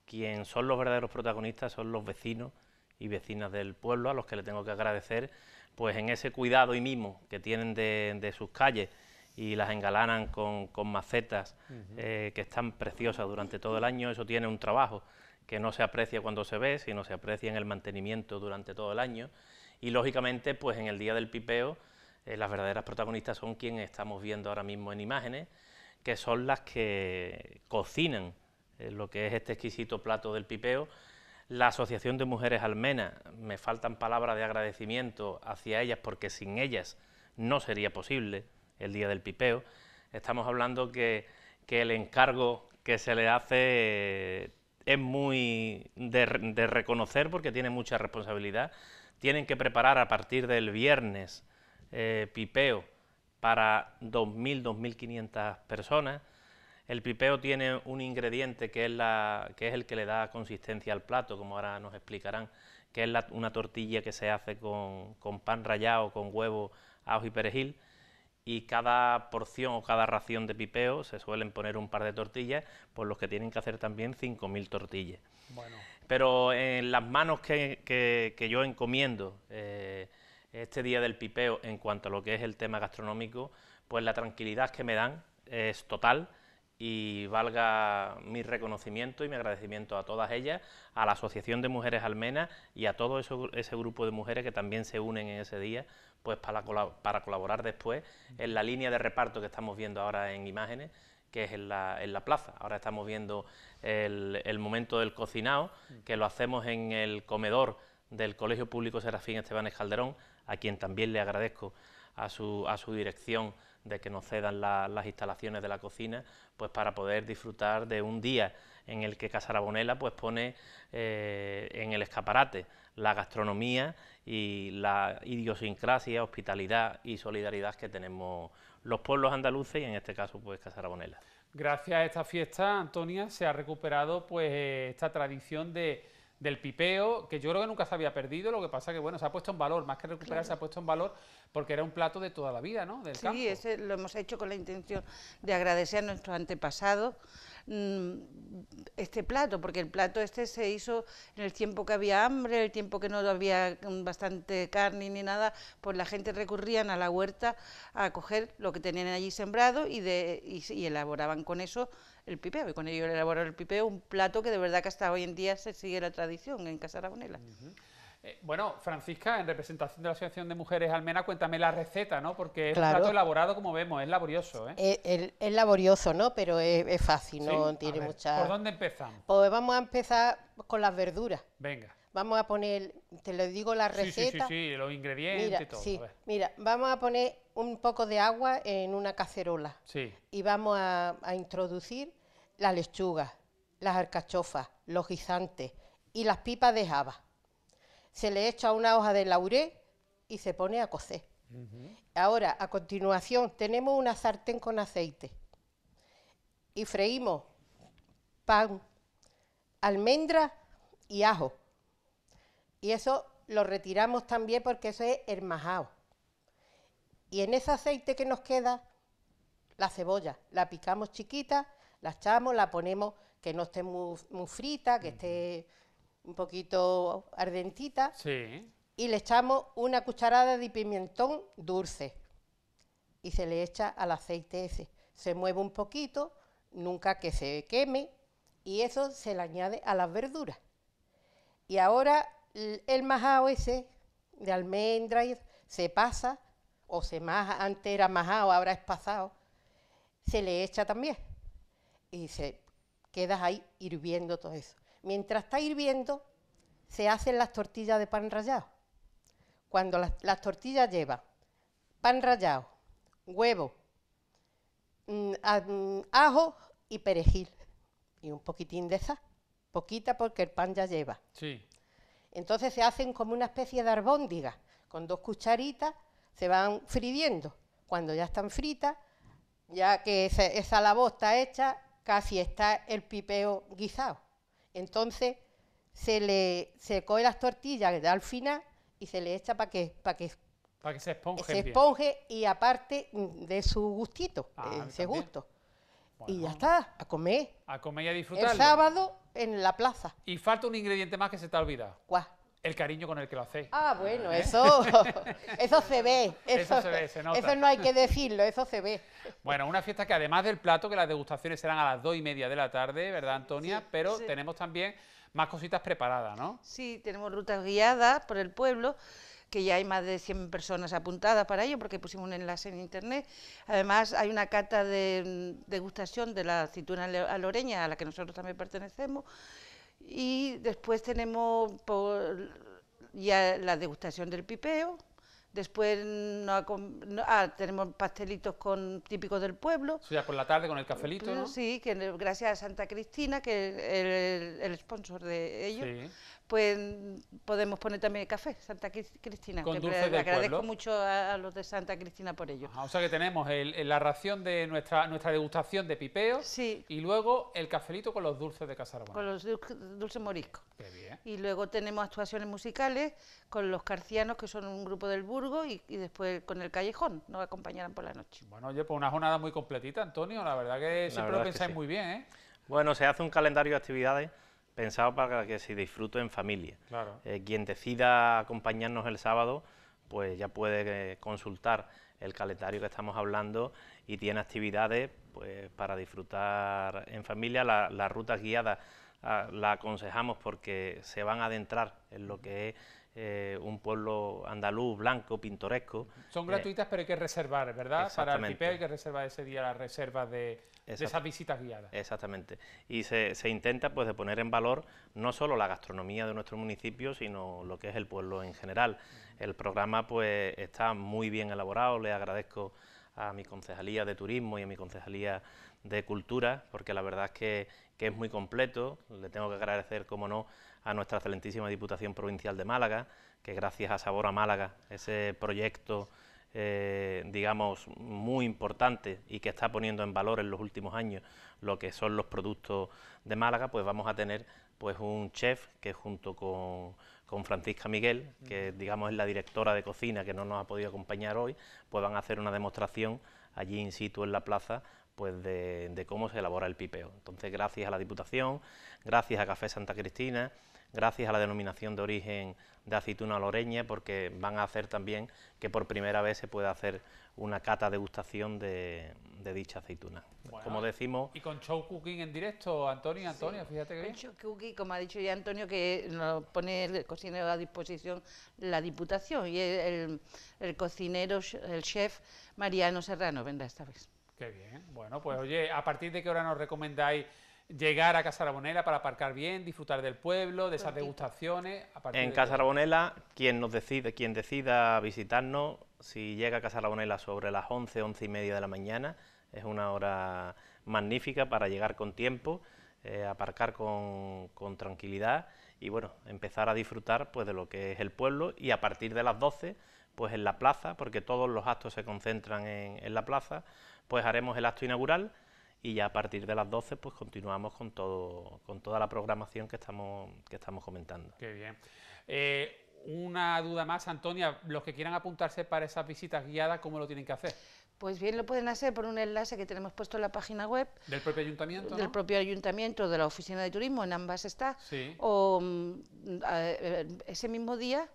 quien son los verdaderos protagonistas son los vecinos y vecinas del pueblo a los que le tengo que agradecer pues en ese cuidado y mimo que tienen de, sus calles y las engalanan con, macetas eh, que están preciosas durante todo el año, eso tiene un trabajo que no se aprecia cuando se ve, sino se aprecia en el mantenimiento durante todo el año. Y lógicamente, pues en el día del pipeo, eh, las verdaderas protagonistas son quienes estamos viendo ahora mismo en imágenes, que son las que cocinan eh, lo que es este exquisito plato del pipeo. La Asociación de Mujeres almena me faltan palabras de agradecimiento hacia ellas porque sin ellas no sería posible el día del pipeo. Estamos hablando que, el encargo que se le hace es muy de, reconocer porque tiene mucha responsabilidad. Tienen que preparar a partir del viernes eh, pipeo para 2.000, 2.500 personas. El pipeo tiene un ingrediente que es, la, que es el que le da consistencia al plato, como ahora nos explicarán, que es una tortilla que se hace con, con pan rallado, con huevo, ajo y perejil y cada porción o cada ración de pipeo se suelen poner un par de tortillas, por pues los que tienen que hacer también 5.000 tortillas. Bueno. Pero en las manos que, que, yo encomiendo eh, este día del pipeo en cuanto a lo que es el tema gastronómico, pues la tranquilidad que me dan es total y valga mi reconocimiento y mi agradecimiento a todas ellas, a la Asociación de Mujeres Almenas y a todo ese grupo de mujeres que también se unen en ese día pues para, colaborar después en la línea de reparto que estamos viendo ahora en imágenes, que es en la, plaza. Ahora estamos viendo el, momento del cocinado, que lo hacemos en el comedor del Colegio Público Serafín Esteban Escalderón... a quien también le agradezco a su, a su dirección de que nos cedan las instalaciones de la cocina, pues para poder disfrutar de un día en el que Casarabonela pues pone eh, en el escaparate la gastronomía y la idiosincrasia, hospitalidad y solidaridad que tenemos los pueblos andaluces y en este caso pues Casarabonela. Gracias a esta fiesta, Antonia, se ha recuperado pues eh, esta tradición de del pipeo, que yo creo que nunca se había perdido, lo que pasa que, bueno, se ha puesto en valor, más que recuperar, se ha puesto en valor porque era un plato de toda la vida, ¿no? Del sí, lo hemos hecho con la intención de agradecer a nuestros antepasados mm, este plato, porque el plato este se hizo en el tiempo que había hambre, el tiempo que no había bastante carne ni nada, pues la gente recurrían a la huerta a coger lo que tenían allí sembrado y, de, y elaboraban con eso el pipeo. Y con ello elaborar el pipeo, un plato que de verdad que hasta hoy en día se sigue la tradición en Casa Rabonela. Eh, bueno, Francisca, en representación de la Asociación de Mujeres Almena, cuéntame la receta, ¿no? Porque es un plato elaborado, como vemos, es laborioso, ¿eh? Eh, Es, laborioso, ¿no? Pero es, fácil, no tiene mucha... ¿Por dónde empezamos? Pues vamos a empezar con las verduras. Venga vamos a poner, te lo digo la receta. Sí, sí, sí, los ingredientes, y todo. Sí, mira, vamos a poner un poco de agua en una cacerola y vamos a, introducir las lechugas, las arcachofas, los guisantes y las pipas de java. Se le echa una hoja de laurel y se pone a cocer. Ahora, a continuación, tenemos una sartén con aceite y freímos pan, almendra y ajo. Y eso lo retiramos también porque eso es el majao y en ese aceite que nos queda, la cebolla, la picamos chiquita, la echamos, la ponemos que no esté muy, frita, que esté un poquito ardentita. Sí. Y le echamos una cucharada de pimentón dulce. Y se le echa al aceite ese. Se mueve un poquito, nunca que se queme. Y eso se le añade a las verduras. Y ahora el majao ese de almendra se pasa o se maja, antes era majado, ahora es pasado, se le echa también. Y se queda ahí hirviendo todo eso. Mientras está hirviendo, se hacen las tortillas de pan rallado. Cuando las, tortillas llevan pan rallado, huevo, mm, mm, ajo y perejil. Y un poquitín de sal. Poquita porque el pan ya lleva. Sí. Entonces se hacen como una especie de arbóndiga, con dos cucharitas se van fridiendo. Cuando ya están fritas, ya que esa, la está hecha, casi está el pipeo guisado. Entonces se le coge las tortillas al final y se le echa para que, para que, se esponje. Se esponje y aparte mm, de su gustito, ah, eh, ese gusto. y ya está, a comer. A comer y a disfrutar. El sábado en la plaza. Y falta un ingrediente más que se te ha olvidado el cariño con el que lo hacéis. Ah, bueno, ¿Eh? *laughs* eso, eso se ve. Eso, se ve, Eso no hay que decirlo, eso se ve. Bueno, una fiesta que además del plato, que las degustaciones serán a las dos y media de la tarde, ¿verdad, Antonia? Pero tenemos también más cositas preparadas, ¿no? Sí, tenemos rutas guiadas por el pueblo que ya hay más de 100 personas apuntadas para ello, porque pusimos un enlace en internet. Además, hay una cata de mm, degustación de la aceituna aloreña, a la que nosotros también pertenecemos, y después tenemos por, ya la degustación del pipeo. Después no, ah, tenemos pastelitos con, típicos del pueblo. ya por la tarde con el cafelito, pues, ¿no? Sí, que gracias a Santa Cristina, que es el, sponsor de ellos, sí pues podemos poner también café, Santa Cristina. Con dulce agradezco mucho a, los de Santa Cristina por ello. o sea que tenemos la ración de nuestra nuestra degustación de pipeo sí. y luego el cafelito con los dulces de Casarbona. Con los dulces moriscos. Qué bien. Y luego tenemos actuaciones musicales con los carcianos, que son un grupo del Burgo, y, después con el Callejón, nos acompañarán por la noche. Bueno, oye, pues una jornada muy completita, Antonio, la verdad que siempre lo pensáis muy bien, ¿eh? Bueno, se hace un calendario de actividades pensado para que se disfrute en familia. Eh, quien decida acompañarnos el sábado, pues ya puede eh, consultar el calendario que estamos hablando y tiene actividades pues, para disfrutar en familia. Las rutas guiadas ah, la aconsejamos porque se van a adentrar en lo que es eh, un pueblo andaluz, blanco, pintoresco. Son gratuitas, pero hay que reservar, ¿verdad? Para el hay que reservar ese día la reserva de, esas visitas guiadas. Exactamente. Y se, intenta pues de poner en valor no solo la gastronomía de nuestro municipio, sino lo que es el pueblo en general. El programa pues está muy bien elaborado, le agradezco a mi concejalía de turismo y a mi concejalía de cultura, porque la verdad es que, que es muy completo. Le tengo que agradecer, como no, a nuestra excelentísima Diputación Provincial de Málaga, que gracias a Sabor a Málaga, ese proyecto eh, digamos, muy importante y que está poniendo en valor en los últimos años lo que son los productos de Málaga, pues vamos a tener pues un chef que junto con, Francisca Miguel, que digamos es la directora de cocina que no nos ha podido acompañar hoy, pues van a hacer una demostración allí in situ en la plaza pues de, de cómo se elabora el pipeo. Entonces, gracias a la Diputación, gracias a Café Santa Cristina, gracias a la denominación de origen de aceituna loreña, porque van a hacer también que por primera vez se pueda hacer una cata degustación de, dicha aceituna. como decimos... Y con show cooking en directo, Antonio, Antonio, fíjate que Show cooking, como ha dicho ya Antonio, que nos pone el cocinero a disposición la Diputación y el, el cocinero, el chef Mariano Serrano vendrá esta vez. Qué bien. Bueno, pues oye, ¿a partir de qué hora nos recomendáis llegar a Casa Rabonela para aparcar bien, disfrutar del pueblo, de esas degustaciones. en Casa Rabonela, quien nos decide, quien decida visitarnos, si llega a Casa Rabonela sobre las 11, 11 y media de la mañana, es una hora magnífica para llegar con tiempo, eh, aparcar con, tranquilidad y bueno, empezar a disfrutar pues de lo que es el pueblo y a partir de las 12 pues en la plaza, porque todos los actos se concentran en, en la plaza, pues haremos el acto inaugural, y ya a partir de las 12 pues continuamos con, todo, con toda la programación que estamos, que estamos comentando. Qué bien. Eh, una duda más, Antonia, los que quieran apuntarse para esas visitas guiadas, ¿cómo lo tienen que hacer? Pues bien, lo pueden hacer por un enlace que tenemos puesto en la página web. ¿Del propio ayuntamiento? Del propio ayuntamiento, de la oficina de turismo, en ambas está. Sí. O mm, eh, ese mismo día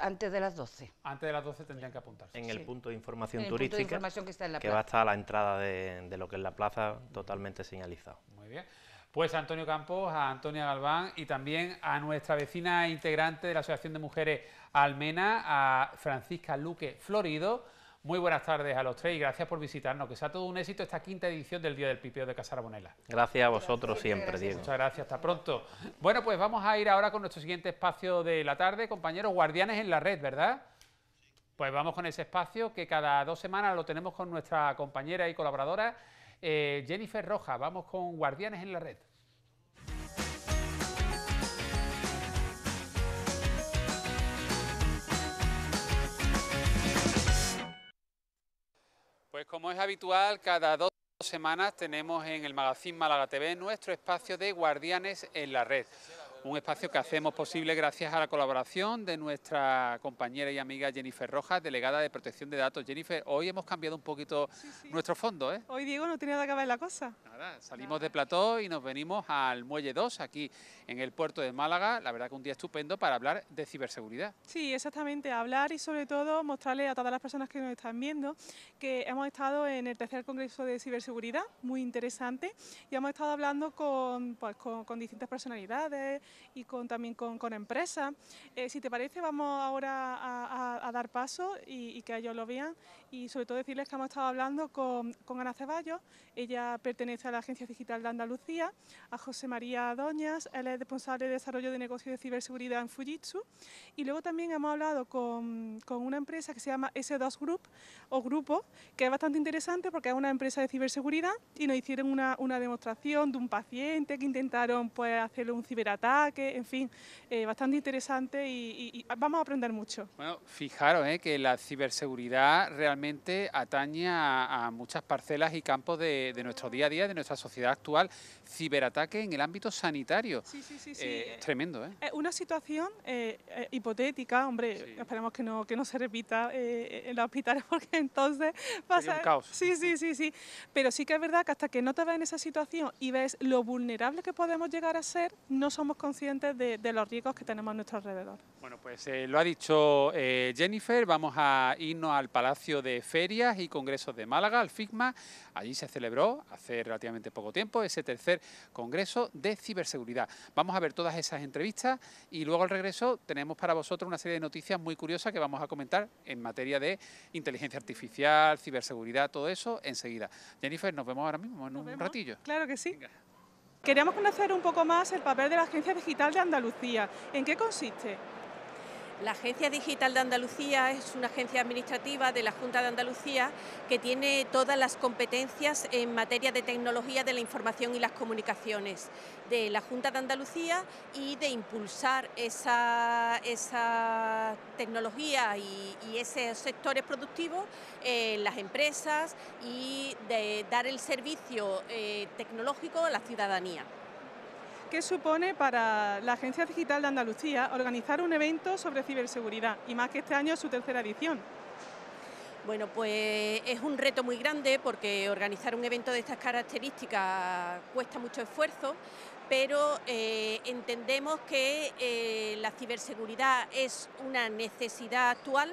antes de las 12. Antes de las 12 tendrían que apuntarse. En el punto de información turística, punto de información que, está en la que va a la entrada de, de, lo que es la plaza, totalmente señalizado. Muy bien. Pues a Antonio Campos, a Antonia Galván y también a nuestra vecina integrante de la Asociación de Mujeres Almena, a Francisca Luque Florido muy buenas tardes a los tres y gracias por visitarnos, que sea todo un éxito esta quinta edición del Día del Pipeo de Casarabonela. Gracias a vosotros siempre, Diego. Muchas gracias, hasta pronto. Bueno, pues vamos a ir ahora con nuestro siguiente espacio de la tarde, compañeros, guardianes en la red, ¿verdad? Pues vamos con ese espacio que cada dos semanas lo tenemos con nuestra compañera y colaboradora eh, Jennifer Roja. Vamos con guardianes en la red. Pues como es habitual, cada dos semanas tenemos en el Magazine Málaga TV nuestro espacio de Guardianes en la Red un espacio que hacemos posible gracias a la colaboración de nuestra compañera y amiga Jennifer Rojas, delegada de Protección de Datos. Jennifer, hoy hemos cambiado un poquito nuestro fondo, ¿eh? Hoy, Diego, no tiene nada que ver la cosa. salimos de plató y nos venimos al Muelle 2, aquí en el puerto de Málaga. La verdad que un día estupendo para hablar de ciberseguridad. Sí, exactamente, hablar y sobre todo mostrarle a todas las personas que nos están viendo que hemos estado en el tercer congreso de ciberseguridad, muy interesante, y hemos estado hablando con, pues, con distintas personalidades, y también con, empresas. Eh, si te parece, vamos ahora a, dar paso y, que ellos lo vean y sobre todo decirles que hemos estado hablando con, Ana Ceballos, ella pertenece a la Agencia Digital de Andalucía, a José María Doñas, él es responsable de desarrollo de negocios de ciberseguridad en Fujitsu y luego también hemos hablado con, una empresa que se llama S2 Group o Grupo, que es bastante interesante porque es una empresa de ciberseguridad y nos hicieron una, demostración de un paciente que intentaron pues, hacerle un ciberataque que en fin, eh, bastante interesante y, vamos a aprender mucho. Bueno, fijaros eh, que la ciberseguridad realmente atañe a, muchas parcelas y campos de, nuestro día a día, de nuestra sociedad actual. Ciberataque en el ámbito sanitario. Sí, sí, sí. sí. Eh, tremendo, ¿eh? Es una situación hipotética, hombre, esperemos que no, que no se repita en los hospitales *laughs* porque entonces pasa... Un caos. Sí, sí, sí, sí. Pero sí que es verdad que hasta que no te veas en esa situación y ves lo vulnerable que podemos llegar a ser, no somos conscientes conscientes de, los riesgos que tenemos a nuestro alrededor. Bueno, pues eh, lo ha dicho eh, Jennifer, vamos a irnos al Palacio de Ferias y Congresos de Málaga, al FIGMA. Allí se celebró hace relativamente poco tiempo ese tercer Congreso de Ciberseguridad. Vamos a ver todas esas entrevistas y luego al regreso tenemos para vosotros una serie de noticias muy curiosas que vamos a comentar en materia de inteligencia artificial, ciberseguridad, todo eso enseguida. Jennifer, nos vemos ahora mismo en un ratillo. Claro que sí. Queríamos conocer un poco más el papel de la Agencia Digital de Andalucía. ¿En qué consiste? La Agencia Digital de Andalucía es una agencia administrativa de la Junta de Andalucía que tiene todas las competencias en materia de tecnología de la información y las comunicaciones de la Junta de Andalucía y de impulsar esa, tecnología y, esos sectores productivos en las empresas y de dar el servicio eh, tecnológico a la ciudadanía. ¿Qué supone para la Agencia Digital de Andalucía organizar un evento sobre ciberseguridad? Y más que este año su tercera edición. Bueno, pues es un reto muy grande porque organizar un evento de estas características cuesta mucho esfuerzo, pero eh, entendemos que eh, la ciberseguridad es una necesidad actual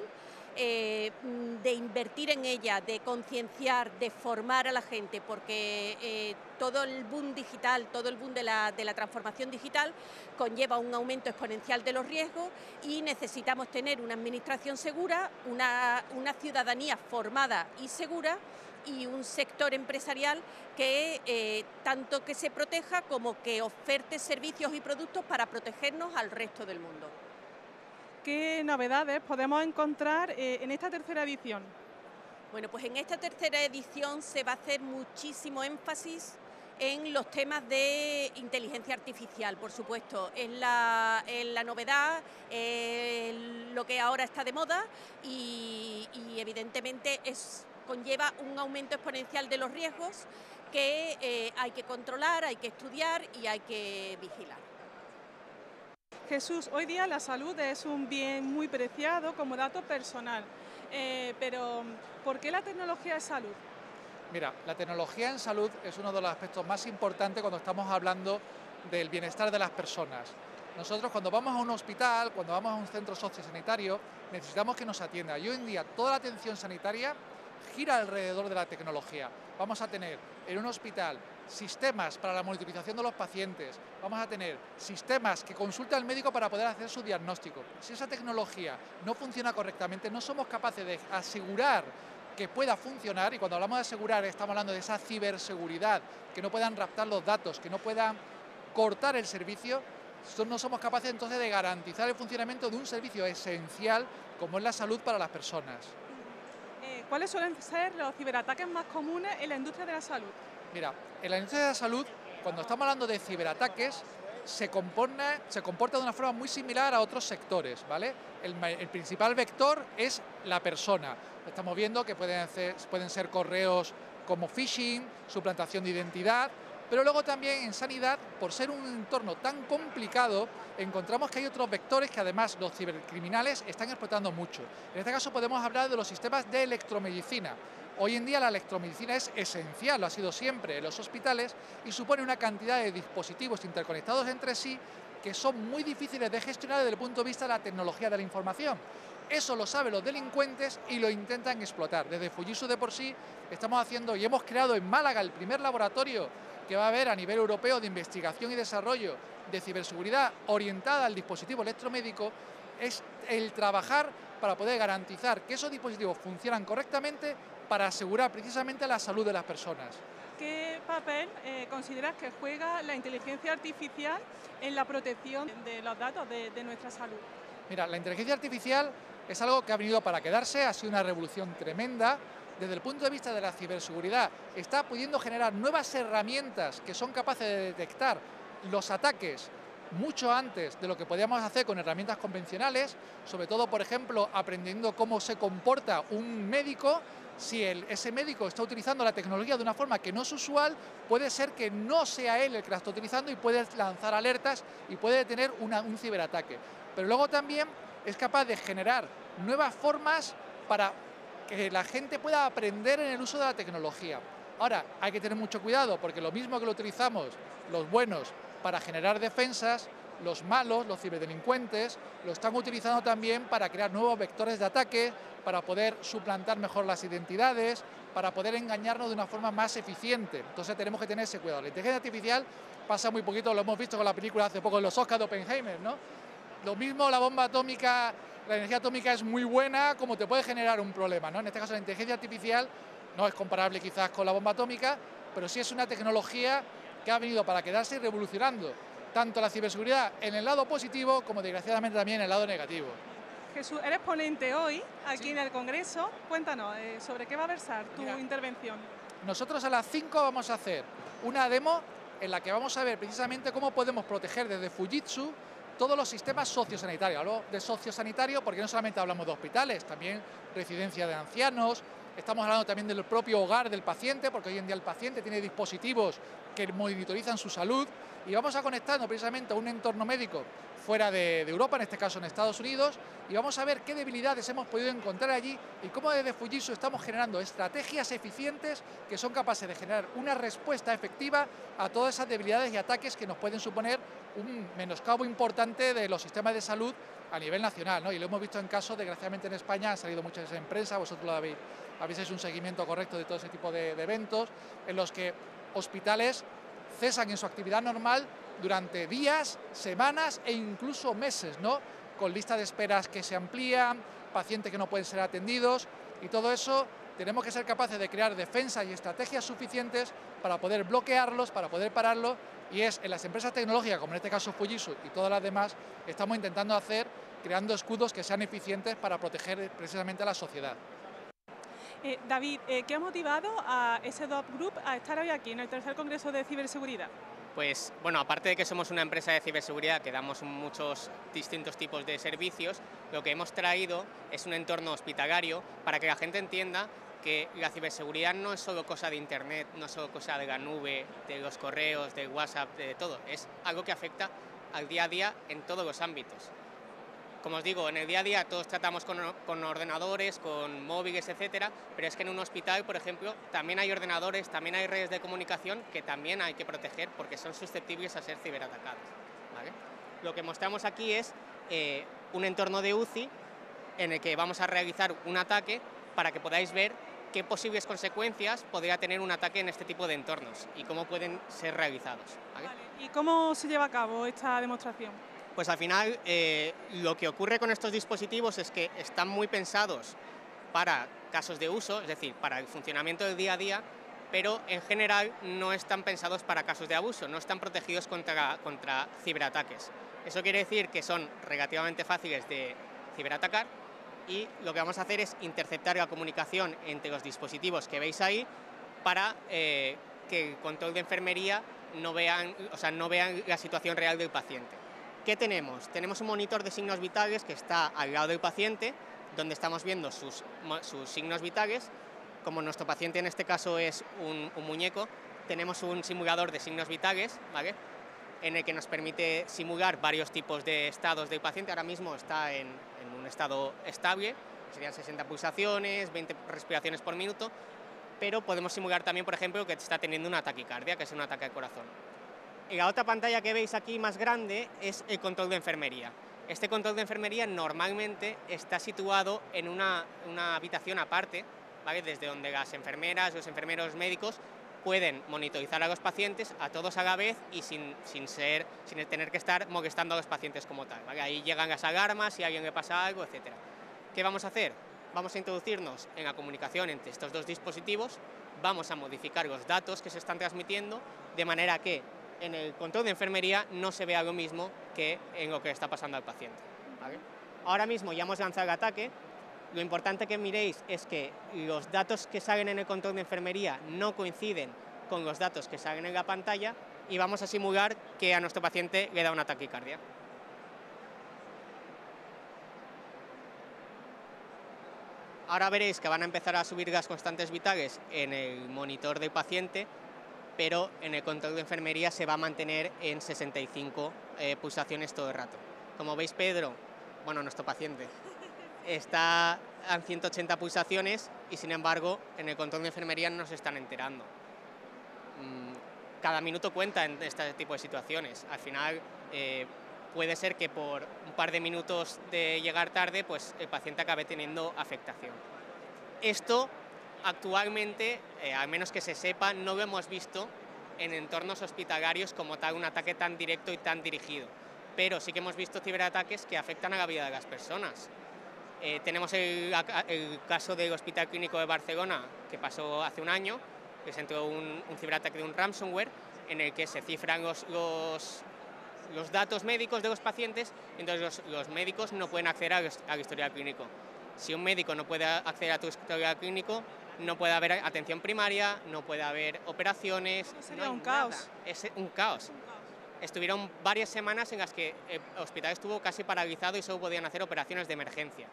eh, mm, de invertir en ella, de concienciar, de formar a la gente, porque eh, todo el boom digital, todo el boom de la, transformación digital conlleva un aumento exponencial de los riesgos y necesitamos tener una administración segura, una, ciudadanía formada y segura y un sector empresarial que eh, tanto que se proteja como que oferte servicios y productos para protegernos al resto del mundo qué novedades podemos encontrar eh, en esta tercera edición. Bueno, pues en esta tercera edición se va a hacer muchísimo énfasis en los temas de inteligencia artificial, por supuesto. Es la, novedad, lo que ahora está de moda y, evidentemente conlleva un aumento exponencial de los riesgos que eh, hay que controlar, hay que estudiar y hay que vigilar. Jesús, hoy día la salud es un bien muy preciado como dato personal, eh, pero ¿por qué la tecnología de salud? Mira, la tecnología en salud es uno de los aspectos más importantes cuando estamos hablando del bienestar de las personas. Nosotros cuando vamos a un hospital, cuando vamos a un centro sociosanitario, necesitamos que nos atienda. Y hoy en día toda la atención sanitaria gira alrededor de la tecnología. Vamos a tener en un hospital sistemas para la monitorización de los pacientes, vamos a tener sistemas que consulta al médico para poder hacer su diagnóstico. Si esa tecnología no funciona correctamente, no somos capaces de asegurar que pueda funcionar, y cuando hablamos de asegurar estamos hablando de esa ciberseguridad, que no puedan raptar los datos, que no puedan cortar el servicio, no somos capaces entonces de garantizar el funcionamiento de un servicio esencial como es la salud para las personas. Eh, ¿Cuáles suelen ser los ciberataques más comunes en la industria de la salud? Mira, en la industria de la salud, cuando estamos hablando de ciberataques, se, comporta de una forma muy similar a otros sectores, ¿vale? El, principal vector es la persona. Estamos viendo que pueden, pueden ser correos como phishing, suplantación de identidad, pero luego también en sanidad, por ser un entorno tan complicado, encontramos que hay otros vectores que además los cibercriminales están explotando mucho. En este caso podemos hablar de los sistemas de electromedicina. Hoy en día la electromedicina es esencial, lo ha sido siempre en los hospitales y supone una cantidad de dispositivos interconectados entre sí que son muy difíciles de gestionar desde el punto de vista de la tecnología de la información. Eso lo saben los delincuentes y lo intentan explotar. Desde Fujitsu de por sí estamos haciendo y hemos creado en Málaga el primer laboratorio que va a haber a nivel europeo de investigación y desarrollo de ciberseguridad orientada al dispositivo electromédico, es el trabajar para poder garantizar que esos dispositivos funcionan correctamente para asegurar precisamente la salud de las personas. ¿Qué papel eh, consideras que juega la inteligencia artificial en la protección de los datos de, de nuestra salud? Mira, la inteligencia artificial es algo que ha venido para quedarse, ha sido una revolución tremenda. Desde el punto de vista de la ciberseguridad, está pudiendo generar nuevas herramientas que son capaces de detectar los ataques mucho antes de lo que podíamos hacer con herramientas convencionales, sobre todo, por ejemplo, aprendiendo cómo se comporta un médico si ese médico está utilizando la tecnología de una forma que no es usual, puede ser que no sea él el que la está utilizando y puede lanzar alertas y puede tener un ciberataque. Pero luego también es capaz de generar nuevas formas para que la gente pueda aprender en el uso de la tecnología. Ahora, hay que tener mucho cuidado porque lo mismo que lo utilizamos los buenos para generar defensas, los malos, los ciberdelincuentes, lo están utilizando también para crear nuevos vectores de ataque, para poder suplantar mejor las identidades, para poder engañarnos de una forma más eficiente. Entonces tenemos que tener ese cuidado. La inteligencia artificial pasa muy poquito, lo hemos visto con la película hace poco, en los Oscars de Oppenheimer, ¿no? Lo mismo la bomba atómica, la energía atómica es muy buena, como te puede generar un problema, ¿no? En este caso la inteligencia artificial no es comparable quizás con la bomba atómica, pero sí es una tecnología que ha venido para quedarse y revolucionando tanto la ciberseguridad en el lado positivo como desgraciadamente también en el lado negativo. Jesús, eres ponente hoy aquí en el Congreso. Cuéntanos, eh, ¿sobre qué va a versar tu intervención? Nosotros a las 5 vamos a hacer una demo en la que vamos a ver precisamente cómo podemos proteger desde Fujitsu todos los sistemas sociosanitarios. Hablo de sociosanitario porque no solamente hablamos de hospitales, también residencia de ancianos, Estamos hablando también del propio hogar del paciente, porque hoy en día el paciente tiene dispositivos que monitorizan su salud y vamos a conectarnos precisamente a un entorno médico fuera de, Europa, en este caso en Estados Unidos, y vamos a ver qué debilidades hemos podido encontrar allí y cómo desde Fujitsu estamos generando estrategias eficientes que son capaces de generar una respuesta efectiva a todas esas debilidades y ataques que nos pueden suponer un menoscabo importante de los sistemas de salud a nivel nacional, Y lo hemos visto en casos, desgraciadamente en España, han salido muchas en prensa, vosotros lo habéis veces un seguimiento correcto de todo ese tipo de, eventos, en los que hospitales cesan en su actividad normal durante días, semanas e incluso meses, ¿no? Con lista de esperas que se amplían, pacientes que no pueden ser atendidos y todo eso tenemos que ser capaces de crear defensas y estrategias suficientes para poder bloquearlos, para poder pararlos y es en las empresas tecnológicas, como en este caso Fujitsu y todas las demás, estamos intentando hacer creando escudos que sean eficientes para proteger precisamente a la sociedad. Eh, David, eh, ¿qué ha motivado a ese DOP Group a estar hoy aquí en el tercer Congreso de Ciberseguridad? Pues bueno, aparte de que somos una empresa de ciberseguridad que damos muchos distintos tipos de servicios, lo que hemos traído es un entorno hospitalario para que la gente entienda que la ciberseguridad no es solo cosa de Internet, no es solo cosa de la nube, de los correos, de WhatsApp, de todo. Es algo que afecta al día a día en todos los ámbitos como os digo, en el día a día todos tratamos con, ordenadores, con móviles, etcétera, pero es que en un hospital, por ejemplo, también hay ordenadores, también hay redes de comunicación que también hay que proteger porque son susceptibles a ser ciberatacados. Lo que mostramos aquí es eh, un entorno de UCI en el que vamos a realizar un ataque para que podáis ver qué posibles consecuencias podría tener un ataque en este tipo de entornos y cómo pueden ser realizados. ¿vale? y cómo se lleva a cabo esta demostración? pues al final eh, lo que ocurre con estos dispositivos es que están muy pensados para casos de uso, es decir, para el funcionamiento del día a día, pero en general no están pensados para casos de abuso, no están protegidos contra, contra ciberataques. Eso quiere decir que son relativamente fáciles de ciberatacar y lo que vamos a hacer es interceptar la comunicación entre los dispositivos que veis ahí para eh, que el control de enfermería no vean, o sea, no vean la situación real del paciente. ¿Qué tenemos? Tenemos un monitor de signos vitales que está al lado del paciente, donde estamos viendo sus, signos vitales. Como nuestro paciente en este caso es un, muñeco, tenemos un simulador de signos vitales, en el que nos permite simular varios tipos de estados del paciente. Ahora mismo está en, en, un estado estable, serían 60 pulsaciones, 20 respiraciones por minuto, pero podemos simular también, por ejemplo, que está teniendo una taquicardia, que es un ataque al corazón la otra pantalla que veis aquí más grande es el control de enfermería. Este control de enfermería normalmente está situado en una, habitación aparte, desde donde las enfermeras, los enfermeros médicos pueden monitorizar a los pacientes, a todos a la vez y sin, ser, sin tener que estar molestando a los pacientes como tal. Ahí llegan las alarmas, si alguien le pasa algo, etc. ¿Qué vamos a hacer? Vamos a introducirnos en la comunicación entre estos dos dispositivos, vamos a modificar los datos que se están transmitiendo, de manera que en el control de enfermería no se vea lo mismo que en lo que está pasando al paciente. Ahora mismo ya hemos lanzado el ataque, lo importante que miréis es que los datos que salen en el control de enfermería no coinciden con los datos que salen en la pantalla y vamos a simular que a nuestro paciente le da una taquicardia. Ahora veréis que van a empezar a subir las constantes vitales en el monitor del paciente pero en el control de enfermería se va a mantener en 65 eh, pulsaciones todo el rato. Como veis, Pedro, bueno, nuestro paciente, *laughs* está a 180 pulsaciones y sin embargo en el control de enfermería no se están enterando. Mm, cada minuto cuenta en este tipo de situaciones. Al final eh, puede ser que por un par de minutos de llegar tarde pues el paciente acabe teniendo afectación. Esto actualmente, eh, al menos que se sepa, no lo hemos visto en entornos hospitalarios como tal un ataque tan directo y tan dirigido. Pero sí que hemos visto ciberataques que afectan a la vida de las personas. Eh, tenemos el, caso del Hospital Clínico de Barcelona, que pasó hace un año, que un, ciberataque de un ransomware, en el que se cifran los, datos médicos de los pacientes, entonces los, médicos no pueden acceder al, al historial clínico. Si un médico no puede acceder a tu historial clínico, no puede haber atención primaria, no puede haber operaciones. Sería un, caos. Es un caos. Estuvieron varias semanas en las que el eh, hospital estuvo casi paralizado y solo podían hacer operaciones de emergencia.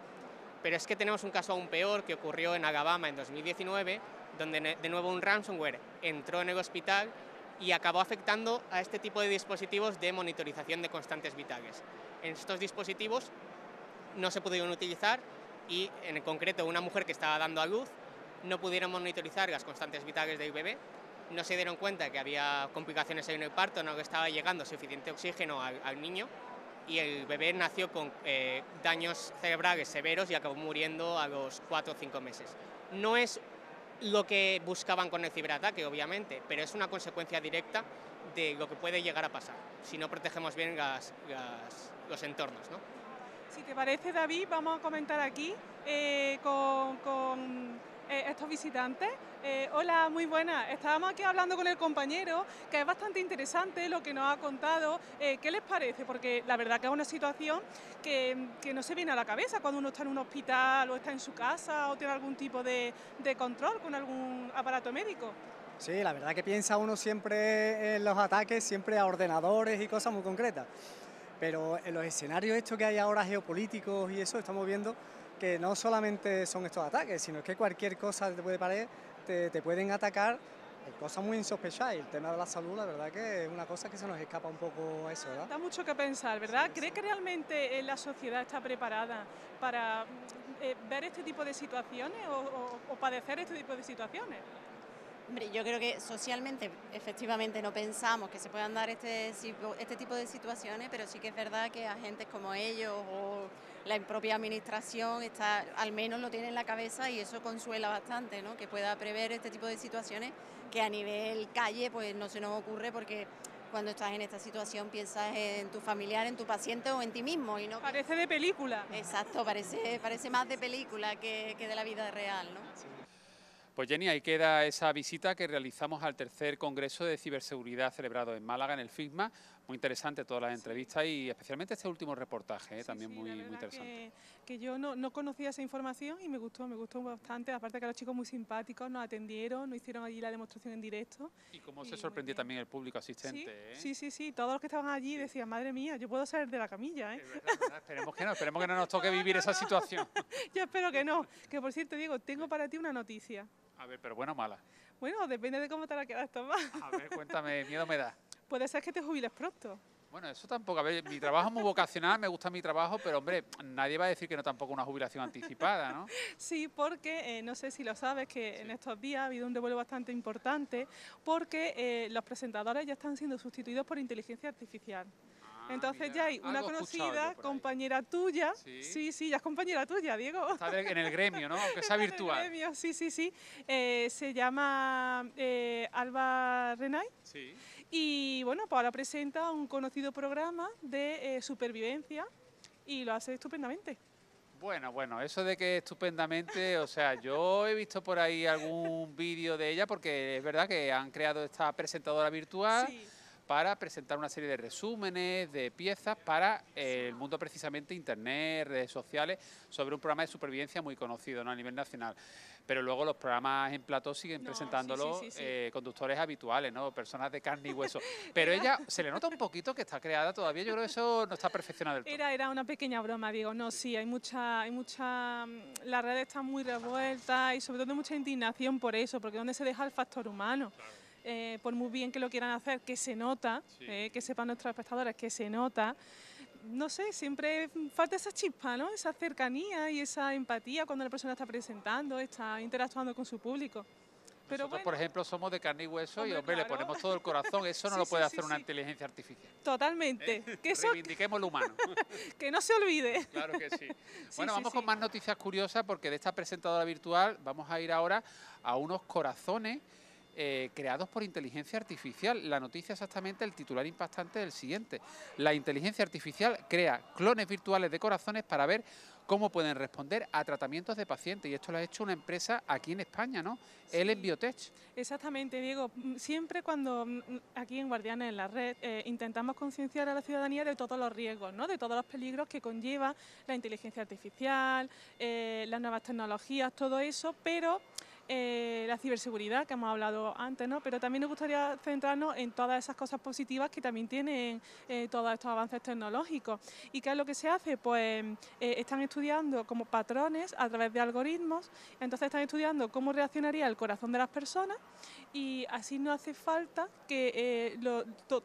Pero es que tenemos un caso aún peor que ocurrió en Alabama en 2019, donde de nuevo un ransomware entró en el hospital y acabó afectando a este tipo de dispositivos de monitorización de constantes vitales. En estos dispositivos no se pudieron utilizar y en concreto una mujer que estaba dando a luz no pudieron monitorizar las constantes vitales del bebé, no se dieron cuenta que había complicaciones en el parto, no que estaba llegando suficiente oxígeno al, niño y el bebé nació con eh, daños cerebrales severos y acabó muriendo a los 4 o 5 meses. No es lo que buscaban con el ciberataque, obviamente, pero es una consecuencia directa de lo que puede llegar a pasar si no protegemos bien los entornos. Si te parece, David, vamos a comentar aquí eh, con eh, estos visitantes. Eh, hola, muy buenas. Estábamos aquí hablando con el compañero, que es bastante interesante lo que nos ha contado. Eh, ¿Qué les parece? Porque la verdad que es una situación que, que, no se viene a la cabeza cuando uno está en un hospital o está en su casa o tiene algún tipo de, de control con algún aparato médico. Sí, la verdad que piensa uno siempre en los ataques, siempre a ordenadores y cosas muy concretas. Pero en los escenarios estos que hay ahora geopolíticos y eso, estamos viendo que no solamente son estos ataques, sino que cualquier cosa te puede parecer, te, pueden atacar cosas muy insospechadas el tema de la salud, la verdad que es una cosa que se nos escapa un poco eso, ¿verdad? Da mucho que pensar, ¿verdad? ¿Cree que realmente eh, la sociedad está preparada para eh, ver este tipo de situaciones o, padecer este tipo de situaciones? Hombre, yo creo que socialmente efectivamente no pensamos que se puedan dar este, este tipo de situaciones, pero sí que es verdad que agentes como ellos o la propia administración está, al menos lo tiene en la cabeza y eso consuela bastante, ¿no? que pueda prever este tipo de situaciones que a nivel calle pues no se nos ocurre porque cuando estás en esta situación piensas en tu familiar, en tu paciente o en ti mismo. Y no parece de película. Exacto, parece, parece más de película que, de la vida real. ¿no? Pues Jenny, ahí queda esa visita que realizamos al tercer Congreso de Ciberseguridad celebrado en Málaga, en el FISMA, muy interesante todas las entrevistas y especialmente este último reportaje, ¿eh? también muy, muy interesante. Que, yo no, no, conocía esa información y me gustó, me gustó bastante, aparte que los chicos muy simpáticos nos atendieron, nos hicieron allí la demostración en directo. Y cómo se sorprendió también el público asistente. ¿eh? Sí, sí, sí, todos los que estaban allí decían, madre mía, yo puedo salir de la camilla. ¿eh?". Esperemos que no, esperemos que no nos toque *laughs* vivir esa situación. *laughs* yo espero que no, *laughs* que por cierto, Diego, tengo para ti una noticia. A ver, pero buena o mala. Bueno, depende de cómo te la quedas tomar. A ver, cuéntame, miedo me da puede ser que te jubiles pronto. Bueno, eso tampoco. A ver, mi trabajo es muy vocacional, me gusta mi trabajo, pero hombre, nadie va a decir que no tampoco una jubilación anticipada, ¿no? Sí, porque eh, no sé si lo sabes que en estos días ha habido un devuelo bastante importante porque eh, los presentadores ya están siendo sustituidos por inteligencia artificial. Ah, Entonces ya hay una conocida, compañera tuya. ¿Sí? ¿Sí? ya es compañera tuya, Diego. Está en el gremio, ¿no? Aunque *laughs* sea virtual. sí, sí, sí. Eh, se llama eh, Alba Renay. Sí. Y bueno, pues ahora presenta un conocido programa de eh, supervivencia y lo hace estupendamente. Bueno, bueno, eso de que estupendamente, o sea, yo he visto por ahí algún vídeo de ella porque es verdad que han creado esta presentadora virtual. Sí para presentar una serie de resúmenes, de piezas para el mundo precisamente internet, redes sociales, sobre un programa de supervivencia muy conocido a nivel nacional. Pero luego los programas en plató siguen presentándolos presentándolo eh, conductores habituales, ¿no? personas de carne y hueso. *laughs* Pero ella se le nota un poquito que está creada todavía, yo creo que eso no está perfeccionado del todo. Era, era una pequeña broma, digo, no, sí, hay mucha, hay mucha, mm, la red está muy revuelta y sobre todo mucha indignación por eso, porque ¿dónde se deja el factor humano? Eh, por muy bien que lo quieran hacer, que se nota, eh, que sepan nuestros espectadores que se nota, no sé, siempre falta esa chispa, ¿no? Esa cercanía y esa empatía cuando la persona está presentando, está interactuando con su público. Pero por ejemplo, somos de carne y hueso y, hombre, le ponemos todo el corazón. *laughs* Eso no lo puede hacer una inteligencia artificial. Totalmente. Eh, que eso... Reivindiquemos lo humano. *laughs* que no se olvide. Claro que sí. *laughs* bueno, vamos con más noticias curiosas porque de esta presentadora virtual vamos a ir ahora a unos corazones eh, creados por inteligencia artificial. La noticia exactamente, el titular impactante del siguiente. La inteligencia artificial crea clones virtuales de corazones para ver cómo pueden responder a tratamientos de pacientes. Y esto lo ha hecho una empresa aquí en España, ¿no? Biotech. Exactamente, Diego. Siempre cuando mm, aquí en Guardianes en la Red eh, intentamos concienciar a la ciudadanía de todos los riesgos, ¿no? De todos los peligros que conlleva la inteligencia artificial, eh, las nuevas tecnologías, todo eso, pero eh, la ciberseguridad que hemos hablado antes, ¿no? pero también nos gustaría centrarnos en todas esas cosas positivas que también tienen eh, todos estos avances tecnológicos. ¿Y qué es lo que se hace? Pues eh, están estudiando como patrones a través de algoritmos, entonces están estudiando cómo reaccionaría el corazón de las personas y así no hace falta que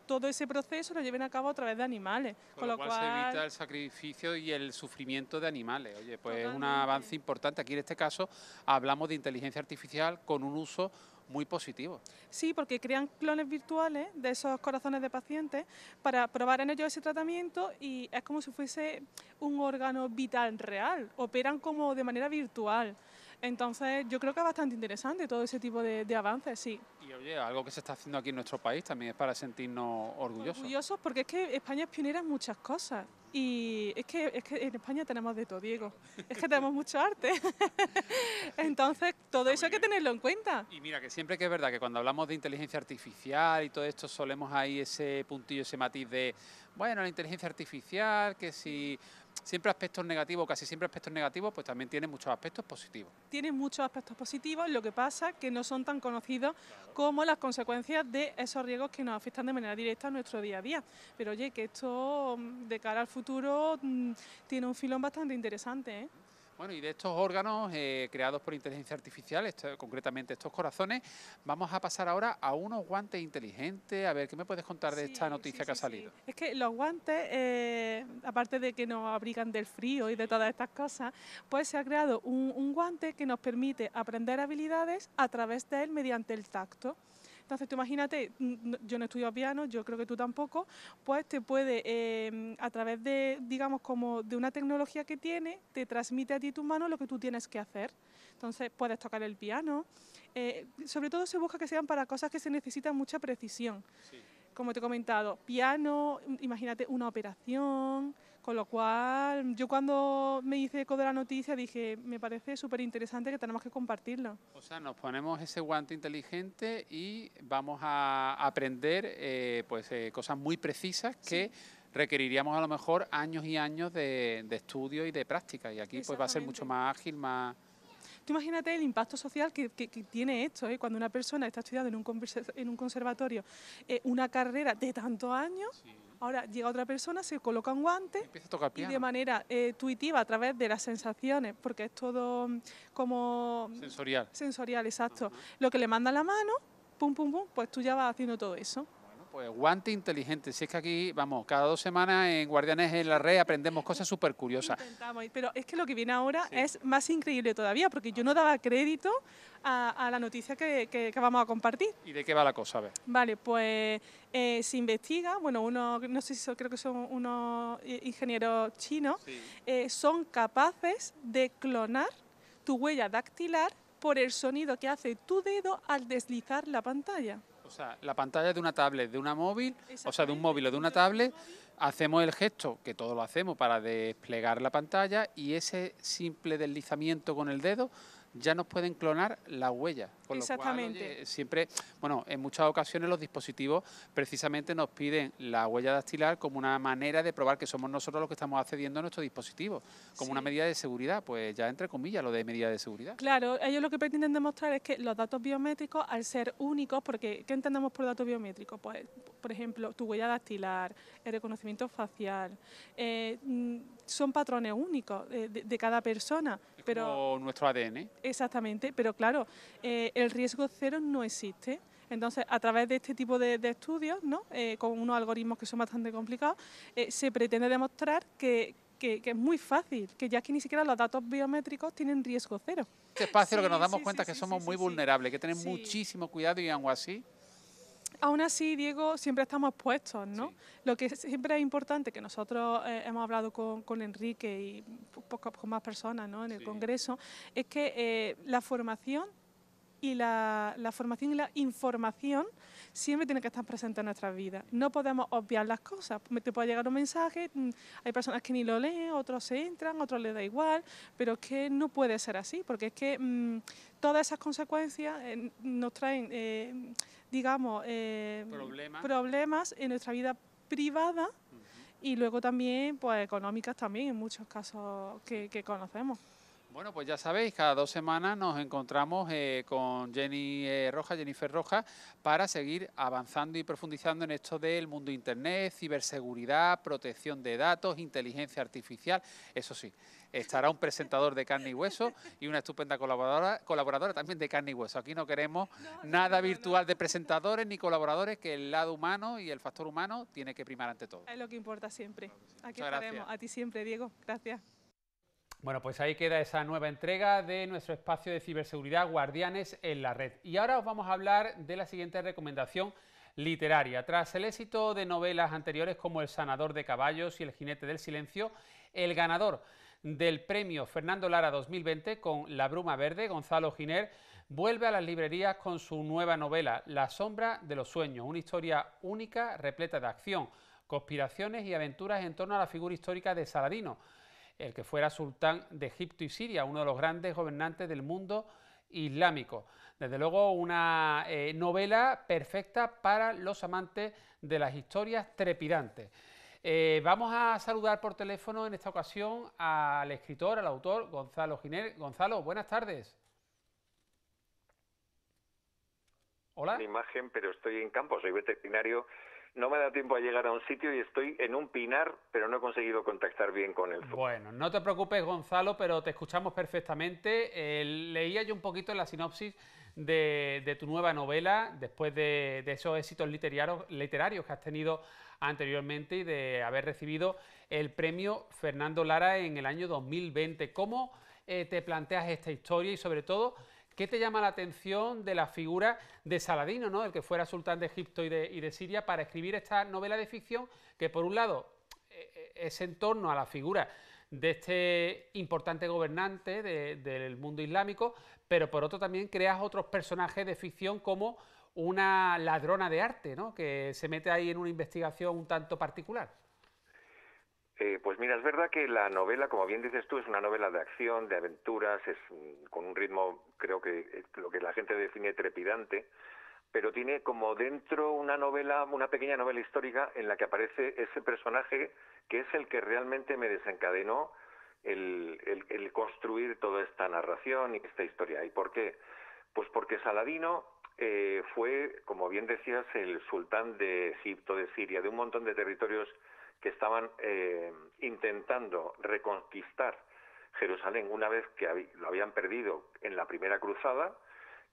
todo ese proceso lo lleven a cabo a través de animales. Con, lo, cual, se evita el sacrificio y el sufrimiento de animales. Oye, pues es un avance importante. Aquí en este caso hablamos de inteligencia artificial artificial con un uso muy positivo. Sí, porque crean clones virtuales de esos corazones de pacientes para probar en ellos ese tratamiento y es como si fuese un órgano vital real, operan como de manera virtual. Entonces, yo creo que es bastante interesante todo ese tipo de, avances, sí. Y oye, algo que se está haciendo aquí en nuestro país también es para sentirnos orgullosos. Orgullosos porque es que España es pionera en muchas cosas. Y es que, es que en España tenemos de todo, Diego. Es que tenemos mucho arte. *laughs* Entonces, todo eso hay que tenerlo en cuenta. Y mira, que siempre que es verdad que cuando hablamos de inteligencia artificial y todo esto, solemos ahí ese puntillo, ese matiz de, bueno, la inteligencia artificial, que si siempre aspectos negativos, casi siempre aspectos negativos, pues también tiene muchos aspectos positivos. Tienen muchos aspectos positivos, lo que pasa es que no son tan conocidos como las consecuencias de esos riesgos que nos afectan de manera directa a nuestro día a día. Pero oye, que esto mm, de cara al futuro mm, tiene un filón bastante interesante. ¿eh? Bueno, y de estos órganos eh, creados por inteligencia artificial, concretamente estos corazones, vamos a pasar ahora a unos guantes inteligentes. A ver, ¿qué me puedes contar de esta noticia que ha salido? Es que los guantes, eh, aparte de que nos abrigan del frío y de todas estas cosas, pues se ha creado un guante que nos permite aprender habilidades a través de él mediante el tacto. Entonces tú imagínate, yo no estudio piano, yo creo que tú tampoco, pues te puede, em, a través de, digamos, como de una tecnología que tiene, te transmite a ti tu mano lo que tú tienes que hacer. Entonces puedes tocar el piano. Eh, sobre todo se busca que sean para cosas que se necesitan mucha precisión. Como te he comentado, piano, imagínate una operación, con lo cual, yo cuando me hice eco de la noticia dije, me parece súper interesante que tenemos que compartirlo. O sea, nos ponemos ese guante inteligente y vamos a aprender eh, pues, eh, cosas muy precisas que... requeriríamos a lo mejor años y años de, de, estudio y de práctica. Y aquí pues va a ser mucho más ágil, más, Tú imagínate el impacto social que, tiene esto, ¿eh? cuando una persona está estudiando en un, conservatorio eh, una carrera de tantos años. Ahora llega otra persona, se coloca un guante y, de manera eh, intuitiva, a través de las sensaciones, porque es todo mm, como... Sensorial. Sensorial, exacto. Lo que le manda la mano, pum, pum, pum, pues tú ya vas haciendo todo eso. Pues guante inteligente. Si es que aquí, vamos, cada dos semanas en Guardianes en la Red aprendemos cosas súper curiosas. pero es que lo que viene ahora es más increíble todavía, porque yo no daba crédito a, la noticia que, vamos a compartir. ¿Y de qué va la cosa? A ver. Vale, pues eh, se investiga, bueno, uno, no sé si creo que son unos ingenieros chinos, eh, son capaces de clonar tu huella dactilar por el sonido que hace tu dedo al deslizar la pantalla. O sea, la pantalla de una tablet, de una móvil, o sea, de un móvil o de una tablet, hacemos el gesto, que todo lo hacemos, para desplegar la pantalla y ese simple deslizamiento con el dedo ya nos pueden clonar la huella. Exactamente. Lo cual, siempre, bueno, en muchas ocasiones los dispositivos precisamente nos piden la huella dactilar como una manera de probar que somos nosotros los que estamos accediendo a nuestro dispositivo, como una medida de seguridad, pues ya entre comillas lo de medida de seguridad. Claro, ellos lo que pretenden demostrar es que los datos biométricos, al ser únicos, porque ¿qué entendemos por datos biométricos? Pues, por ejemplo, tu huella dactilar, el reconocimiento facial, eh, mm, son patrones únicos eh, de cada persona nuestro ADN. Exactamente, pero claro, eh, el riesgo cero no existe. Entonces, a través de este tipo de, estudios, ¿no? Eh, con unos algoritmos que son bastante complicados, eh, se pretende demostrar que, es muy fácil, que ya que ni siquiera los datos biométricos tienen riesgo cero. Este espacio lo que nos damos cuenta es que somos muy vulnerables, que tenemos muchísimo cuidado y algo así Aún así, Diego, siempre estamos puestos, ¿no? Lo que siempre es importante, que nosotros eh, hemos hablado con, Enrique y con más personas ¿no? en el Congreso, es que eh, la formación y la, formación y la información siempre tienen que estar presentes en nuestras vidas. No podemos obviar las cosas. Te puede llegar un mensaje, mm, hay personas que ni lo leen, otros se entran, otros les da igual, pero es que no puede ser así, porque es que mm, todas esas consecuencias eh, nos traen digamos, eh, problemas. en nuestra vida privada y luego también, pues, económicas también, en muchos casos que conocemos. Bueno, pues ya sabéis, cada dos semanas nos encontramos eh, con Jenny eh, Roja, Jennifer Roja, para seguir avanzando y profundizando en esto del mundo Internet, ciberseguridad, protección de datos, inteligencia artificial. Eso sí, estará un presentador de carne y hueso y una estupenda colaboradora, colaboradora también de carne y hueso. Aquí no queremos nada virtual de presentadores ni colaboradores, que el lado humano y el factor humano tiene que primar ante todo. Es lo que importa siempre. Aquí A ti siempre, Diego. Gracias. Bueno, pues ahí queda esa nueva entrega de nuestro espacio de ciberseguridad Guardianes en la Red. Y ahora os vamos a hablar de la siguiente recomendación literaria. Tras el éxito de novelas anteriores como El sanador de caballos y El jinete del silencio, el ganador del premio Fernando Lara 2020 con La Bruma Verde, Gonzalo Giner, vuelve a las librerías con su nueva novela, La Sombra de los Sueños, una historia única repleta de acción, conspiraciones y aventuras en torno a la figura histórica de Saladino el que fuera sultán de Egipto y Siria, uno de los grandes gobernantes del mundo islámico. Desde luego una eh, novela perfecta para los amantes de las historias trepidantes. Eh, vamos a saludar por teléfono en esta ocasión al escritor, al autor Gonzalo Giner. Gonzalo, buenas tardes. Hola. imagen, pero estoy en campo, soy veterinario no me da tiempo a llegar a un sitio y estoy en un pinar, pero no he conseguido contactar bien con él. Bueno, no te preocupes, Gonzalo, pero te escuchamos perfectamente. Eh, leía yo un poquito la sinopsis de, tu nueva novela, después de, esos éxitos literarios, literarios que has tenido anteriormente y de haber recibido el premio Fernando Lara en el año 2020. ¿Cómo eh, te planteas esta historia y sobre todo ¿Qué te llama la atención de la figura de Saladino, ¿no? el que fuera sultán de Egipto y de, Siria, para escribir esta novela de ficción que, por un lado, e, e, es en torno a la figura de este importante gobernante del mundo islámico, pero por otro también creas otros personajes de ficción como una ladrona de arte, ¿no? que se mete ahí en una investigación un tanto particular. Eh, pues mira, es verdad que la novela, como bien dices tú, es una novela de acción, de aventuras, es mm, con un ritmo, creo que eh, lo que la gente define trepidante, pero tiene como dentro una novela, una pequeña novela histórica en la que aparece ese personaje que es el que realmente me desencadenó el, construir toda esta narración y esta historia. ¿Y por qué? Pues porque Saladino eh, fue, como bien decías, el sultán de Egipto, de Siria, de un montón de territorios que estaban eh, intentando reconquistar Jerusalén una vez que lo habían perdido en la primera cruzada.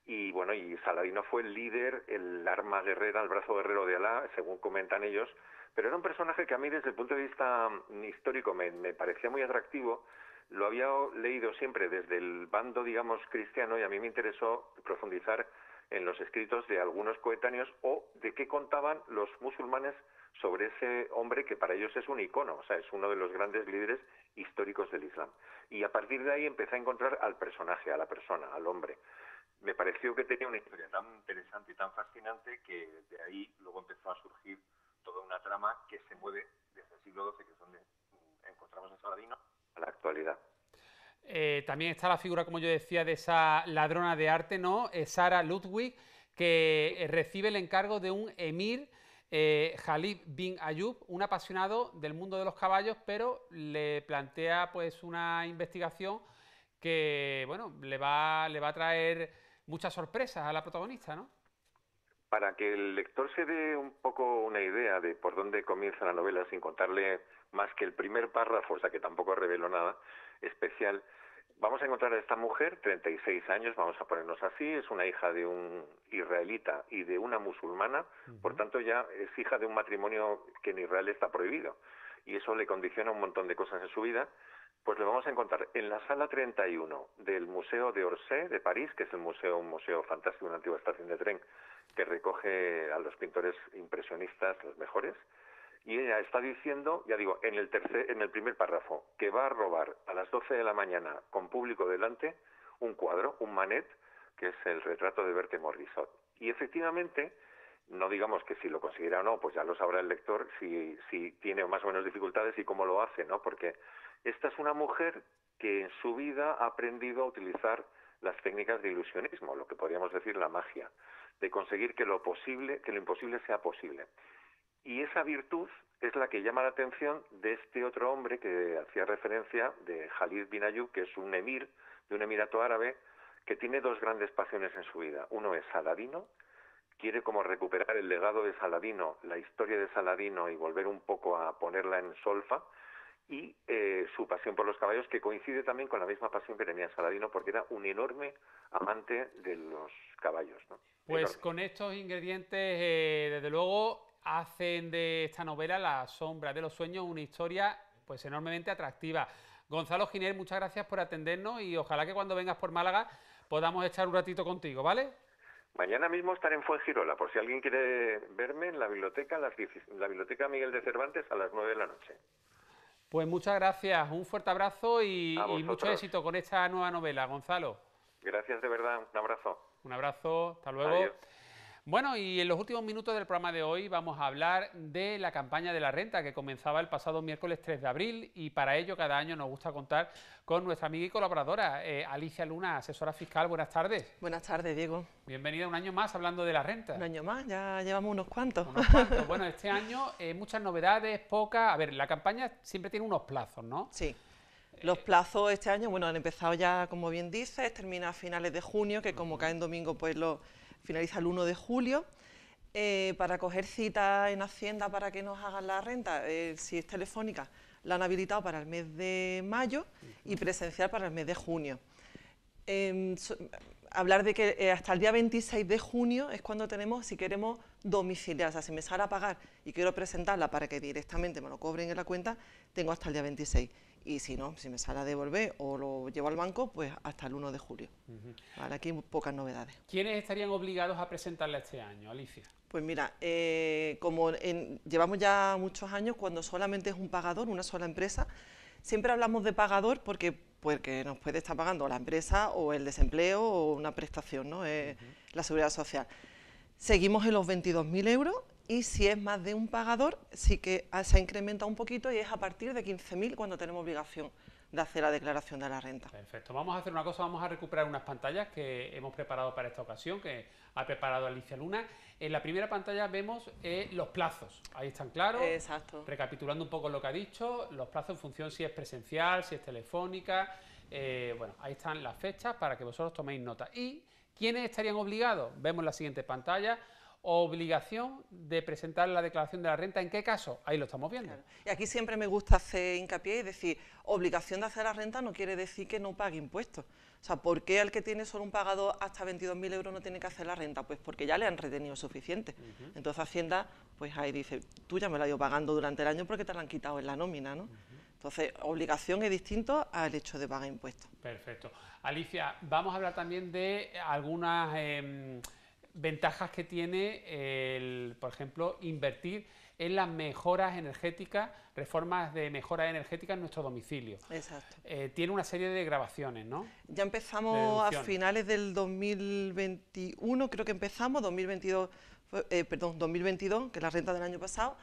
Y bueno, y Saladino fue el líder, el arma guerrera, el brazo guerrero de Alá, según comentan ellos. Pero era un personaje que a mí desde el punto de vista mm, histórico me, me parecía muy atractivo. Lo había leído siempre desde el bando, digamos, cristiano y a mí me interesó profundizar en los escritos de algunos coetáneos o de qué contaban los musulmanes sobre ese hombre que para ellos es un icono, o sea, es uno de los grandes líderes históricos del Islam. Y a partir de ahí empecé a encontrar al personaje, a la persona, al hombre. Me pareció que tenía una historia tan interesante y tan fascinante que de ahí luego empezó a surgir toda una trama que se mueve desde el siglo XII, que es donde mm, encontramos a Saladino, a la actualidad. Eh, también está la figura, como yo decía, de esa ladrona de arte, ¿no? Eh, Sara Ludwig, que eh, recibe el encargo de un emir eh, Jalib bin Ayub, un apasionado del mundo de los caballos, pero le plantea pues una investigación que bueno, le va, le va a traer muchas sorpresas a la protagonista, ¿no? Para que el lector se dé un poco una idea de por dónde comienza la novela sin contarle más que el primer párrafo, o sea que tampoco reveló nada especial, vamos a encontrar a esta mujer, 36 años, vamos a ponernos así, es una hija de un israelita y de una musulmana, por tanto ya es hija de un matrimonio que en Israel está prohibido y eso le condiciona un montón de cosas en su vida. Pues lo vamos a encontrar en la sala 31 del Museo de Orsay de París, que es el museo, un museo fantástico, una antigua estación de tren que recoge a los pintores impresionistas, los mejores, y ella está diciendo, ya digo, en el, tercer, en el primer párrafo, que va a robar a las 12 de la mañana con público delante un cuadro, un manet, que es el retrato de Berthe Morisot. Y efectivamente, no digamos que si lo considera o no, pues ya lo sabrá el lector si, si tiene más o menos dificultades y cómo lo hace, ¿no? Porque esta es una mujer que en su vida ha aprendido a utilizar las técnicas de ilusionismo, lo que podríamos decir la magia, de conseguir que lo posible, que lo imposible sea posible. Y esa virtud es la que llama la atención de este otro hombre que hacía referencia, de Jalid bin que es un emir de un emirato árabe, que tiene dos grandes pasiones en su vida. Uno es Saladino, quiere como recuperar el legado de Saladino, la historia de Saladino y volver un poco a ponerla en solfa, y eh, su pasión por los caballos, que coincide también con la misma pasión que tenía Saladino, porque era un enorme amante de los caballos. Pues con estos ingredientes, eh, desde luego, hacen de esta novela, La sombra de los sueños, una historia pues enormemente atractiva. Gonzalo Giner, muchas gracias por atendernos y ojalá que cuando vengas por Málaga podamos echar un ratito contigo, ¿vale? Mañana mismo estaré en Fuengirola, por si alguien quiere verme en la biblioteca, biblioteca Miguel de Cervantes a las 9 de la noche. Pues muchas gracias, un fuerte abrazo y, mucho éxito con esta nueva novela, Gonzalo. Gracias de verdad, un abrazo. Un abrazo, hasta luego. Bueno, y en los últimos minutos del programa de hoy vamos a hablar de la campaña de la renta que comenzaba el pasado miércoles 3 de abril y para ello cada año nos gusta contar con nuestra amiga y colaboradora eh, Alicia Luna, asesora fiscal. Buenas tardes. Buenas tardes, Diego. Bienvenida un año más hablando de la renta. Un año más, ya llevamos unos cuantos. Unos cuantos. bueno, este año eh, muchas novedades, pocas. A ver, la campaña siempre tiene unos plazos, ¿no? Sí. Los plazos este año, bueno, han empezado ya, como bien dices, termina a finales de junio, que como cae en domingo, pues lo finaliza el 1 de julio. Eh, para coger cita en Hacienda para que nos hagan la renta, eh, si es telefónica, la han habilitado para el mes de mayo y presencial para el mes de junio. Em, hablar de que eh, hasta el día 26 de junio es cuando tenemos, si queremos domiciliar, o sea, si me sale a pagar y quiero presentarla para que directamente me lo cobren en la cuenta, tengo hasta el día 26 y si no, si me sale a devolver o lo llevo al banco, pues hasta el 1 de julio. Aquí pocas novedades. ¿Quiénes estarían obligados a presentarle este año, Alicia? Pues mira, eh, como llevamos ya muchos años cuando solamente es un pagador, una sola empresa, siempre hablamos de pagador porque, porque nos puede estar pagando la empresa o el desempleo o una prestación, ¿no? Eh, la seguridad social. Seguimos en los 22.000 euros y si es más de un pagador, sí que se ha incrementado un poquito y es a partir de 15.000 cuando tenemos obligación de hacer la declaración de la renta. Perfecto. Vamos a hacer una cosa, vamos a recuperar unas pantallas que hemos preparado para esta ocasión, que ha preparado Alicia Luna. En la primera pantalla vemos eh, los plazos, ahí están claros. Exacto. Recapitulando un poco lo que ha dicho, los plazos en función si es presencial, si es telefónica, eh, bueno, ahí están las fechas para que vosotros toméis nota. Y ¿quiénes estarían obligados? Vemos la siguiente pantalla, obligación de presentar la declaración de la renta. ¿En qué caso? Ahí lo estamos viendo. Y aquí siempre me gusta hacer hincapié y decir, obligación de hacer la renta no quiere decir que no pague impuestos. O sea, ¿por qué al que tiene solo un pagado hasta 22.000 euros no tiene que hacer la renta? Pues porque ya le han retenido suficiente. Entonces Hacienda, pues ahí dice, tú ya me la has ido pagando durante el año porque te la han quitado en la nómina, ¿no? Entonces, obligación es distinto al hecho de pagar impuestos. Perfecto. Alicia, vamos a hablar también de algunas... Em, ventajas que tiene, el, por ejemplo, invertir en las mejoras energéticas, reformas de mejora energética en nuestro domicilio. Exacto. Eh, tiene una serie de grabaciones, ¿no? Ya empezamos a finales del 2021, creo que empezamos, 2022, eh, perdón, 2022, que es la renta del año pasado,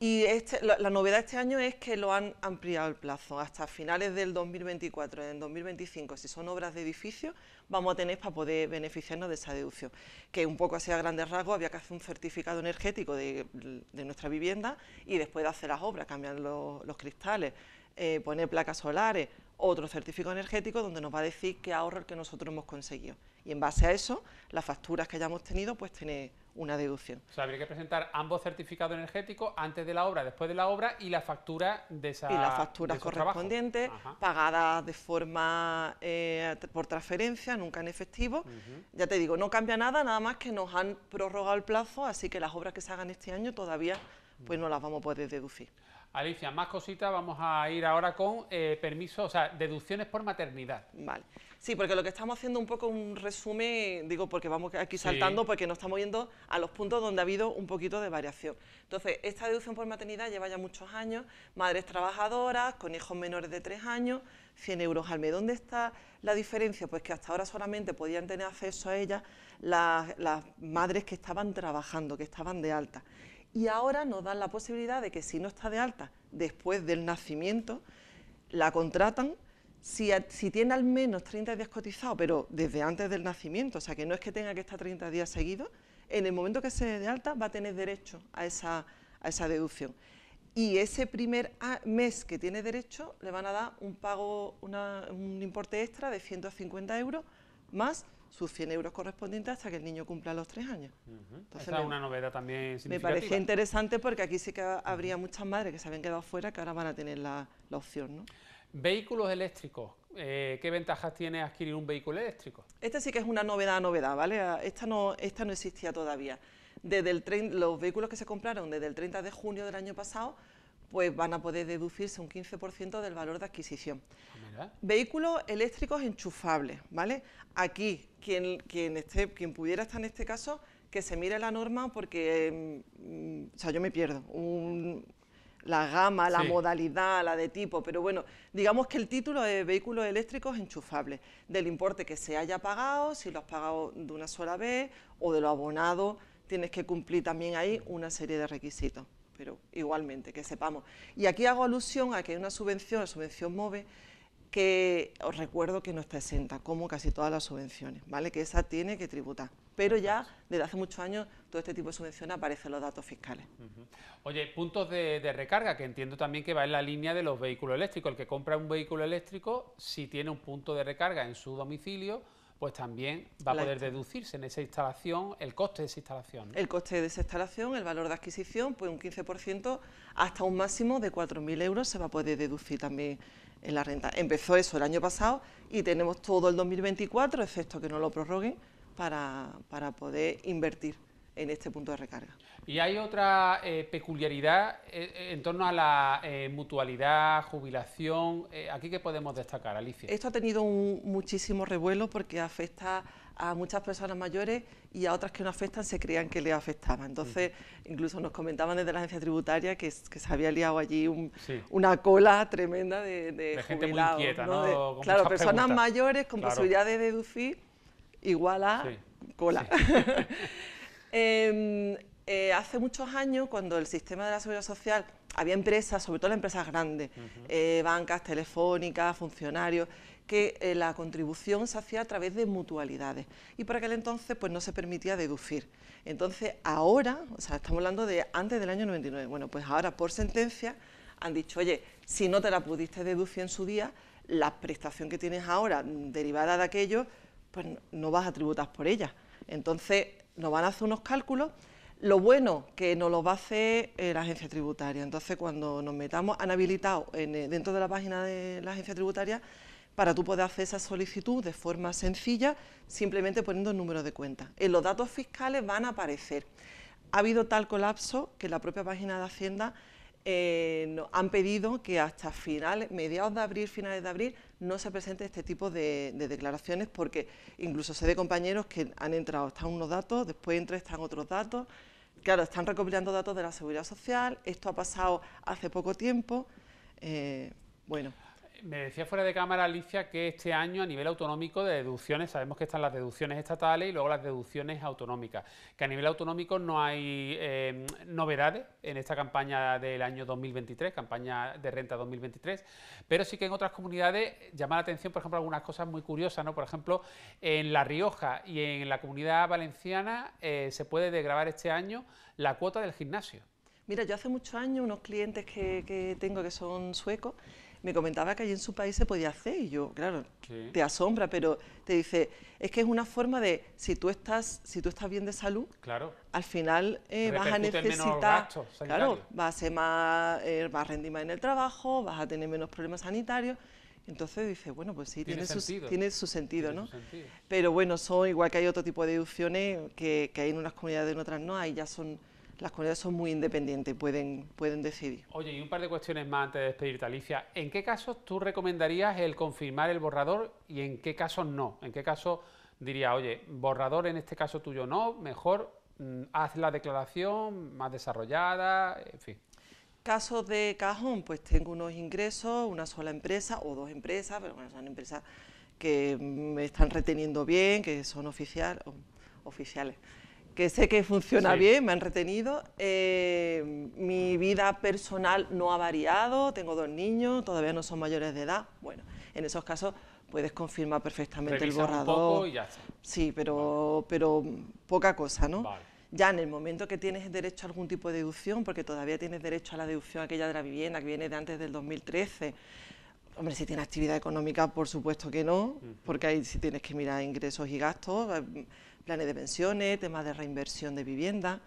y este, la, novedad novedad este año es que lo han ampliado el plazo. Hasta finales del 2024, en 2025, si son obras de edificio, vamos a tener para poder beneficiarnos de esa deducción. Que un poco así a grandes rasgos había que hacer un certificado energético de, nuestra vivienda y después de hacer las obras, cambiar los, cristales, eh, poner placas solares, otro certificado energético donde nos va a decir qué ahorro el que nosotros hemos conseguido. Y en base a eso, las facturas que hayamos tenido, pues tener una deducción. O sea, habría que presentar ambos certificados energéticos antes de la obra, después de la obra y la factura de esa Y las facturas correspondientes, pagadas de forma eh, por transferencia, nunca en efectivo. Ya te digo, no cambia nada, nada más que nos han prorrogado el plazo, así que las obras que se hagan este año todavía pues no las vamos a poder deducir. Alicia, más cositas, vamos a ir ahora con eh, permisos, o sea, deducciones por maternidad. Vale. Sí, porque lo que estamos haciendo un poco un resumen, digo, porque vamos aquí saltando, porque nos estamos yendo a los puntos donde ha habido un poquito de variación. Entonces, esta deducción por maternidad lleva ya muchos años, madres trabajadoras, con hijos menores de tres años, 100 euros al mes. ¿Dónde está la diferencia? Pues que hasta ahora solamente podían tener acceso a ella las, las madres que estaban trabajando, que estaban de alta. Y ahora nos dan la posibilidad de que si no está de alta después del nacimiento, la contratan si, tiene al menos 30 días cotizado, pero desde antes del nacimiento, o sea, que no es que tenga que estar 30 días seguidos, en el momento que se dé de alta va a tener derecho a esa, deducción. Y ese primer mes que tiene derecho le van a dar un pago, un importe extra de 150 euros más sus 100 euros correspondientes hasta que el niño cumpla los tres años. Esa una novedad también Me parecía interesante porque aquí sí que habría muchas madres que se habían quedado fuera que ahora van a tener la, la opción. ¿no? Vehículos eléctricos. Eh, ¿Qué ventajas tiene adquirir un vehículo eléctrico? Esta sí que es una novedad, novedad, ¿vale? Ah, esta no, esta no existía todavía. Desde los vehículos que se compraron desde el 30 de junio del año pasado, pues van a poder deducirse un 15% del valor de adquisición. Ah, vehículos eléctricos enchufables, ¿vale? Aquí, quien, quien, esté, quien pudiera estar en este caso, que se mire la norma porque, mm, mm, o sea, yo me pierdo. Un, la gama, la modalidad, la de tipo, pero bueno, digamos que el título de vehículos eléctricos enchufables, del importe que se haya pagado, si lo has pagado de una sola vez o de lo abonado, tienes que cumplir también ahí una serie de requisitos, pero igualmente, que sepamos. Y aquí hago alusión a que hay una subvención, la subvención MOVE, que os recuerdo que no está exenta, como casi todas las subvenciones, ¿vale? Que esa tiene que tributar pero ya desde hace muchos años todo este tipo de subvenciones en los datos fiscales. Oye, puntos de, recarga, que entiendo también que va en la línea de los vehículos eléctricos. El que compra un vehículo eléctrico, si tiene un punto de recarga en su domicilio, pues también va a poder deducirse en esa instalación el coste de esa instalación. El coste de esa instalación, el valor de adquisición, pues un 15% hasta un máximo de 4.000 euros se va a poder deducir también en la renta. Empezó eso el año pasado y tenemos todo el 2024, excepto que no lo prorroguen, para, poder invertir en este punto de recarga. Y hay otra eh, peculiaridad eh, eh, en torno a la mutualidad, jubilación, ¿aquí qué podemos destacar, Alicia? Esto ha tenido un muchísimo revuelo porque afecta a muchas personas mayores y a otras que no afectan se creían que le afectaba. Entonces, incluso nos comentaban desde la agencia tributaria que, se había liado allí una cola tremenda de, de, de gente muy inquieta, ¿no? claro, personas mayores con posibilidad de deducir igual a cola. *laughs* Em, eh, hace muchos años, cuando el sistema de la seguridad social, había empresas, sobre todo las empresas grandes, eh, bancas, telefónicas, funcionarios, que eh, la contribución se hacía a través de mutualidades y por aquel entonces pues no se permitía deducir. Entonces ahora, o sea, estamos hablando de antes del año 99, bueno, pues ahora por sentencia han dicho, oye, si no te la pudiste deducir en su día, la prestación que tienes ahora derivada de aquello pues no vas a tributar por ellas. Entonces, nos van a hacer unos cálculos. Lo bueno que nos los va a hacer eh, la agencia tributaria. Entonces, cuando nos metamos, han habilitado eh, dentro de la página de la agencia tributaria para tú poder hacer esa solicitud de forma sencilla, simplemente poniendo el número de cuenta. En los datos fiscales van a aparecer. Ha habido tal colapso que la propia página de Hacienda eh, han pedido que hasta finales, mediados de abril, finales de abril, no se presente este tipo de, declaraciones porque incluso se de compañeros que han entrado, están unos datos, después entran, otros datos. Claro, están recopilando datos de la Seguridad Social, esto ha pasado hace poco tiempo, eh, bueno me decía fuera de cámara Alicia que este año a nivel autonómico de deducciones, sabemos que están las deducciones estatales y luego las deducciones autonómicas, que a nivel autonómico no hay eh, novedades en esta campaña del año 2023, campaña de renta 2023, pero sí que en otras comunidades llama la atención, por ejemplo, algunas cosas muy curiosas, ¿no? Por ejemplo, en La Rioja y en la comunidad valenciana eh, se puede desgrabar este año la cuota del gimnasio. Mira, yo hace muchos años unos clientes que tengo que son suecos, me comentaba que allí en su país se podía hacer y yo, claro, te asombra, pero te dice, es que es una forma de, si tú estás, si tú estás bien de salud, claro. al final eh, vas a necesitar, claro, vas a, ser más, eh, vas rendir más en el trabajo, vas a tener menos problemas sanitarios. Entonces dice, bueno, pues sí, tiene, su, tiene su, sentido, ¿no? Pero bueno, son igual que hay otro tipo de deducciones que, que hay en unas comunidades y en otras no, hay ya son las comunidades son muy independientes, pueden, decidir. Oye, y un par de cuestiones más antes de despedirte, Alicia. ¿En qué casos tú recomendarías el confirmar el borrador y en qué casos no? ¿En qué caso diría, oye, borrador en este caso tuyo no, mejor mm, haz la declaración más desarrollada, en fin? Casos de cajón, pues tengo unos ingresos, una sola empresa o dos empresas, pero bueno, son empresas que me mm, están reteniendo bien, que son oficiales que sé que funciona bien, me han retenido. Eh, mi vida personal no ha variado, tengo dos niños, todavía no son mayores de edad. Bueno, en esos casos puedes confirmar perfectamente el borrador. Sí, pero, pero poca cosa, ¿no? Ya en el momento que tienes derecho a algún tipo de deducción, porque todavía tienes derecho a la deducción aquella de la vivienda que viene de antes del 2013, Hombre, si tienes actividad económica, por supuesto que no, porque ahí sí tienes que mirar ingresos y gastos planes de pensiones, temas de reinversión de vivienda,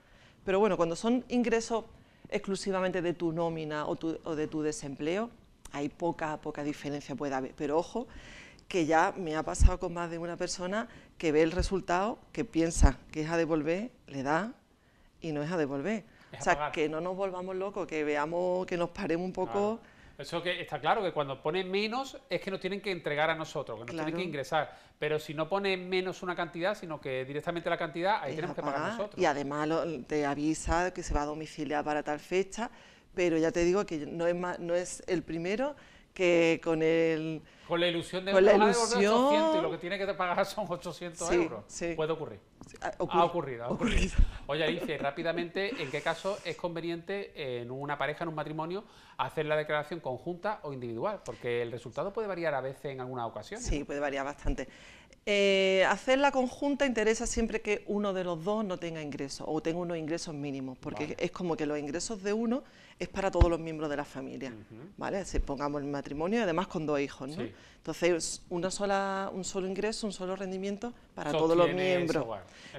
pero bueno, cuando son ingresos exclusivamente de tu nómina o, de tu desempleo, hay poca, poca diferencia puede haber, pero ojo, que ya me ha pasado con más de una persona que ve el resultado, que piensa que es a devolver, le da y no es a devolver. o sea, que no nos volvamos locos, que veamos, que nos paremos un poco eso que está claro que cuando pone menos es que nos tienen que entregar a nosotros, que nos tienen que ingresar. Pero si no pone menos una cantidad, sino que directamente la cantidad, ahí tenemos que pagar, nosotros. Y además te avisa que se va a domiciliar para tal fecha, pero ya te digo que no es, no es el primero que con el... Con la ilusión de, con la y lo que tiene que pagar son 800 euros. Puede ocurrir. Ah, ha ocurrido, ha ocurrido. Oye, Alicia, rápidamente, ¿en qué caso es conveniente en una pareja, en un matrimonio, hacer la declaración conjunta o individual? Porque el resultado puede variar a veces en algunas ocasiones. Sí, puede variar bastante. Eh, hacer la conjunta interesa siempre que uno de los dos no tenga ingresos o tenga unos ingresos mínimos, porque es como que los ingresos de uno es para todos los miembros de la familia, ¿vale? Si pongamos el matrimonio y además con dos hijos, ¿no? Entonces, una sola, un solo ingreso, un solo rendimiento para todos los miembros.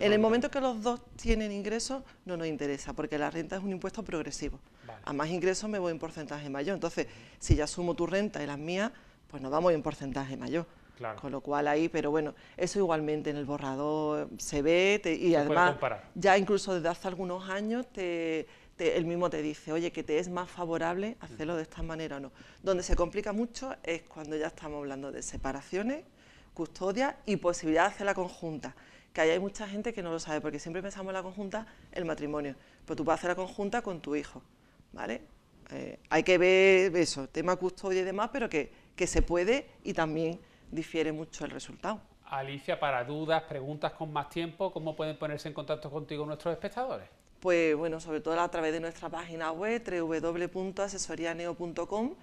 En el momento que los dos tienen ingresos, no nos interesa, porque la renta es un impuesto progresivo. A más ingresos me voy en porcentaje mayor. Entonces, si ya sumo tu renta y las mías, pues nos vamos en porcentaje mayor. Con lo cual ahí, pero bueno, eso igualmente en el borrador se ve y además ya incluso desde hace algunos años te, el mismo te dice, oye, que te es más favorable hacerlo de esta manera o no. Donde se complica mucho es cuando ya estamos hablando de separaciones, custodia y posibilidad de la conjunta que hay mucha gente que no lo sabe, porque siempre pensamos en la conjunta el matrimonio, pero pues tú puedes hacer la conjunta con tu hijo, ¿vale? Eh, hay que ver eso, tema custodia y demás, pero que, que se puede y también difiere mucho el resultado. Alicia, para dudas, preguntas con más tiempo, ¿cómo pueden ponerse en contacto contigo nuestros espectadores? Pues bueno, sobre todo a través de nuestra página web www.asesorianeo.com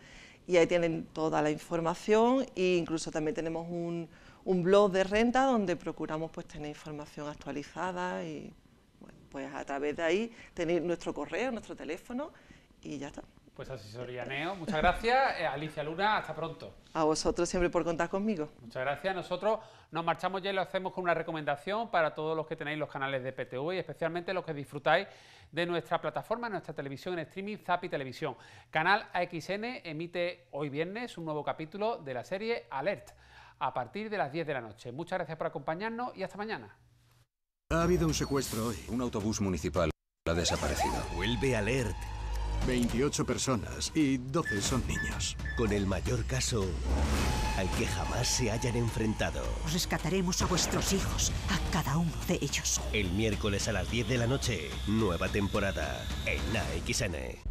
y ahí tienen toda la información e incluso también tenemos un, un blog de renta donde procuramos pues tener información actualizada y pues a través de ahí tener nuestro correo, nuestro teléfono y ya está. Pues asesoría Neo, muchas gracias. Eh, Alicia Luna, hasta pronto. A vosotros siempre por contar conmigo. Muchas gracias. Nosotros nos marchamos ya y lo hacemos con una recomendación para todos los que tenéis los canales de PTV y especialmente los que disfrutáis de nuestra plataforma, nuestra televisión en streaming, Zapi Televisión. Canal AXN emite hoy viernes un nuevo capítulo de la serie Alert a partir de las 10 de la noche. Muchas gracias por acompañarnos y hasta mañana. Ha habido un secuestro hoy. Un autobús municipal ha desaparecido. Vuelve alert. 28 personas y 12 son niños. Con el mayor caso al que jamás se hayan enfrentado. Os rescataremos a vuestros hijos, a cada uno de ellos. El miércoles a las 10 de la noche, nueva temporada en la XN.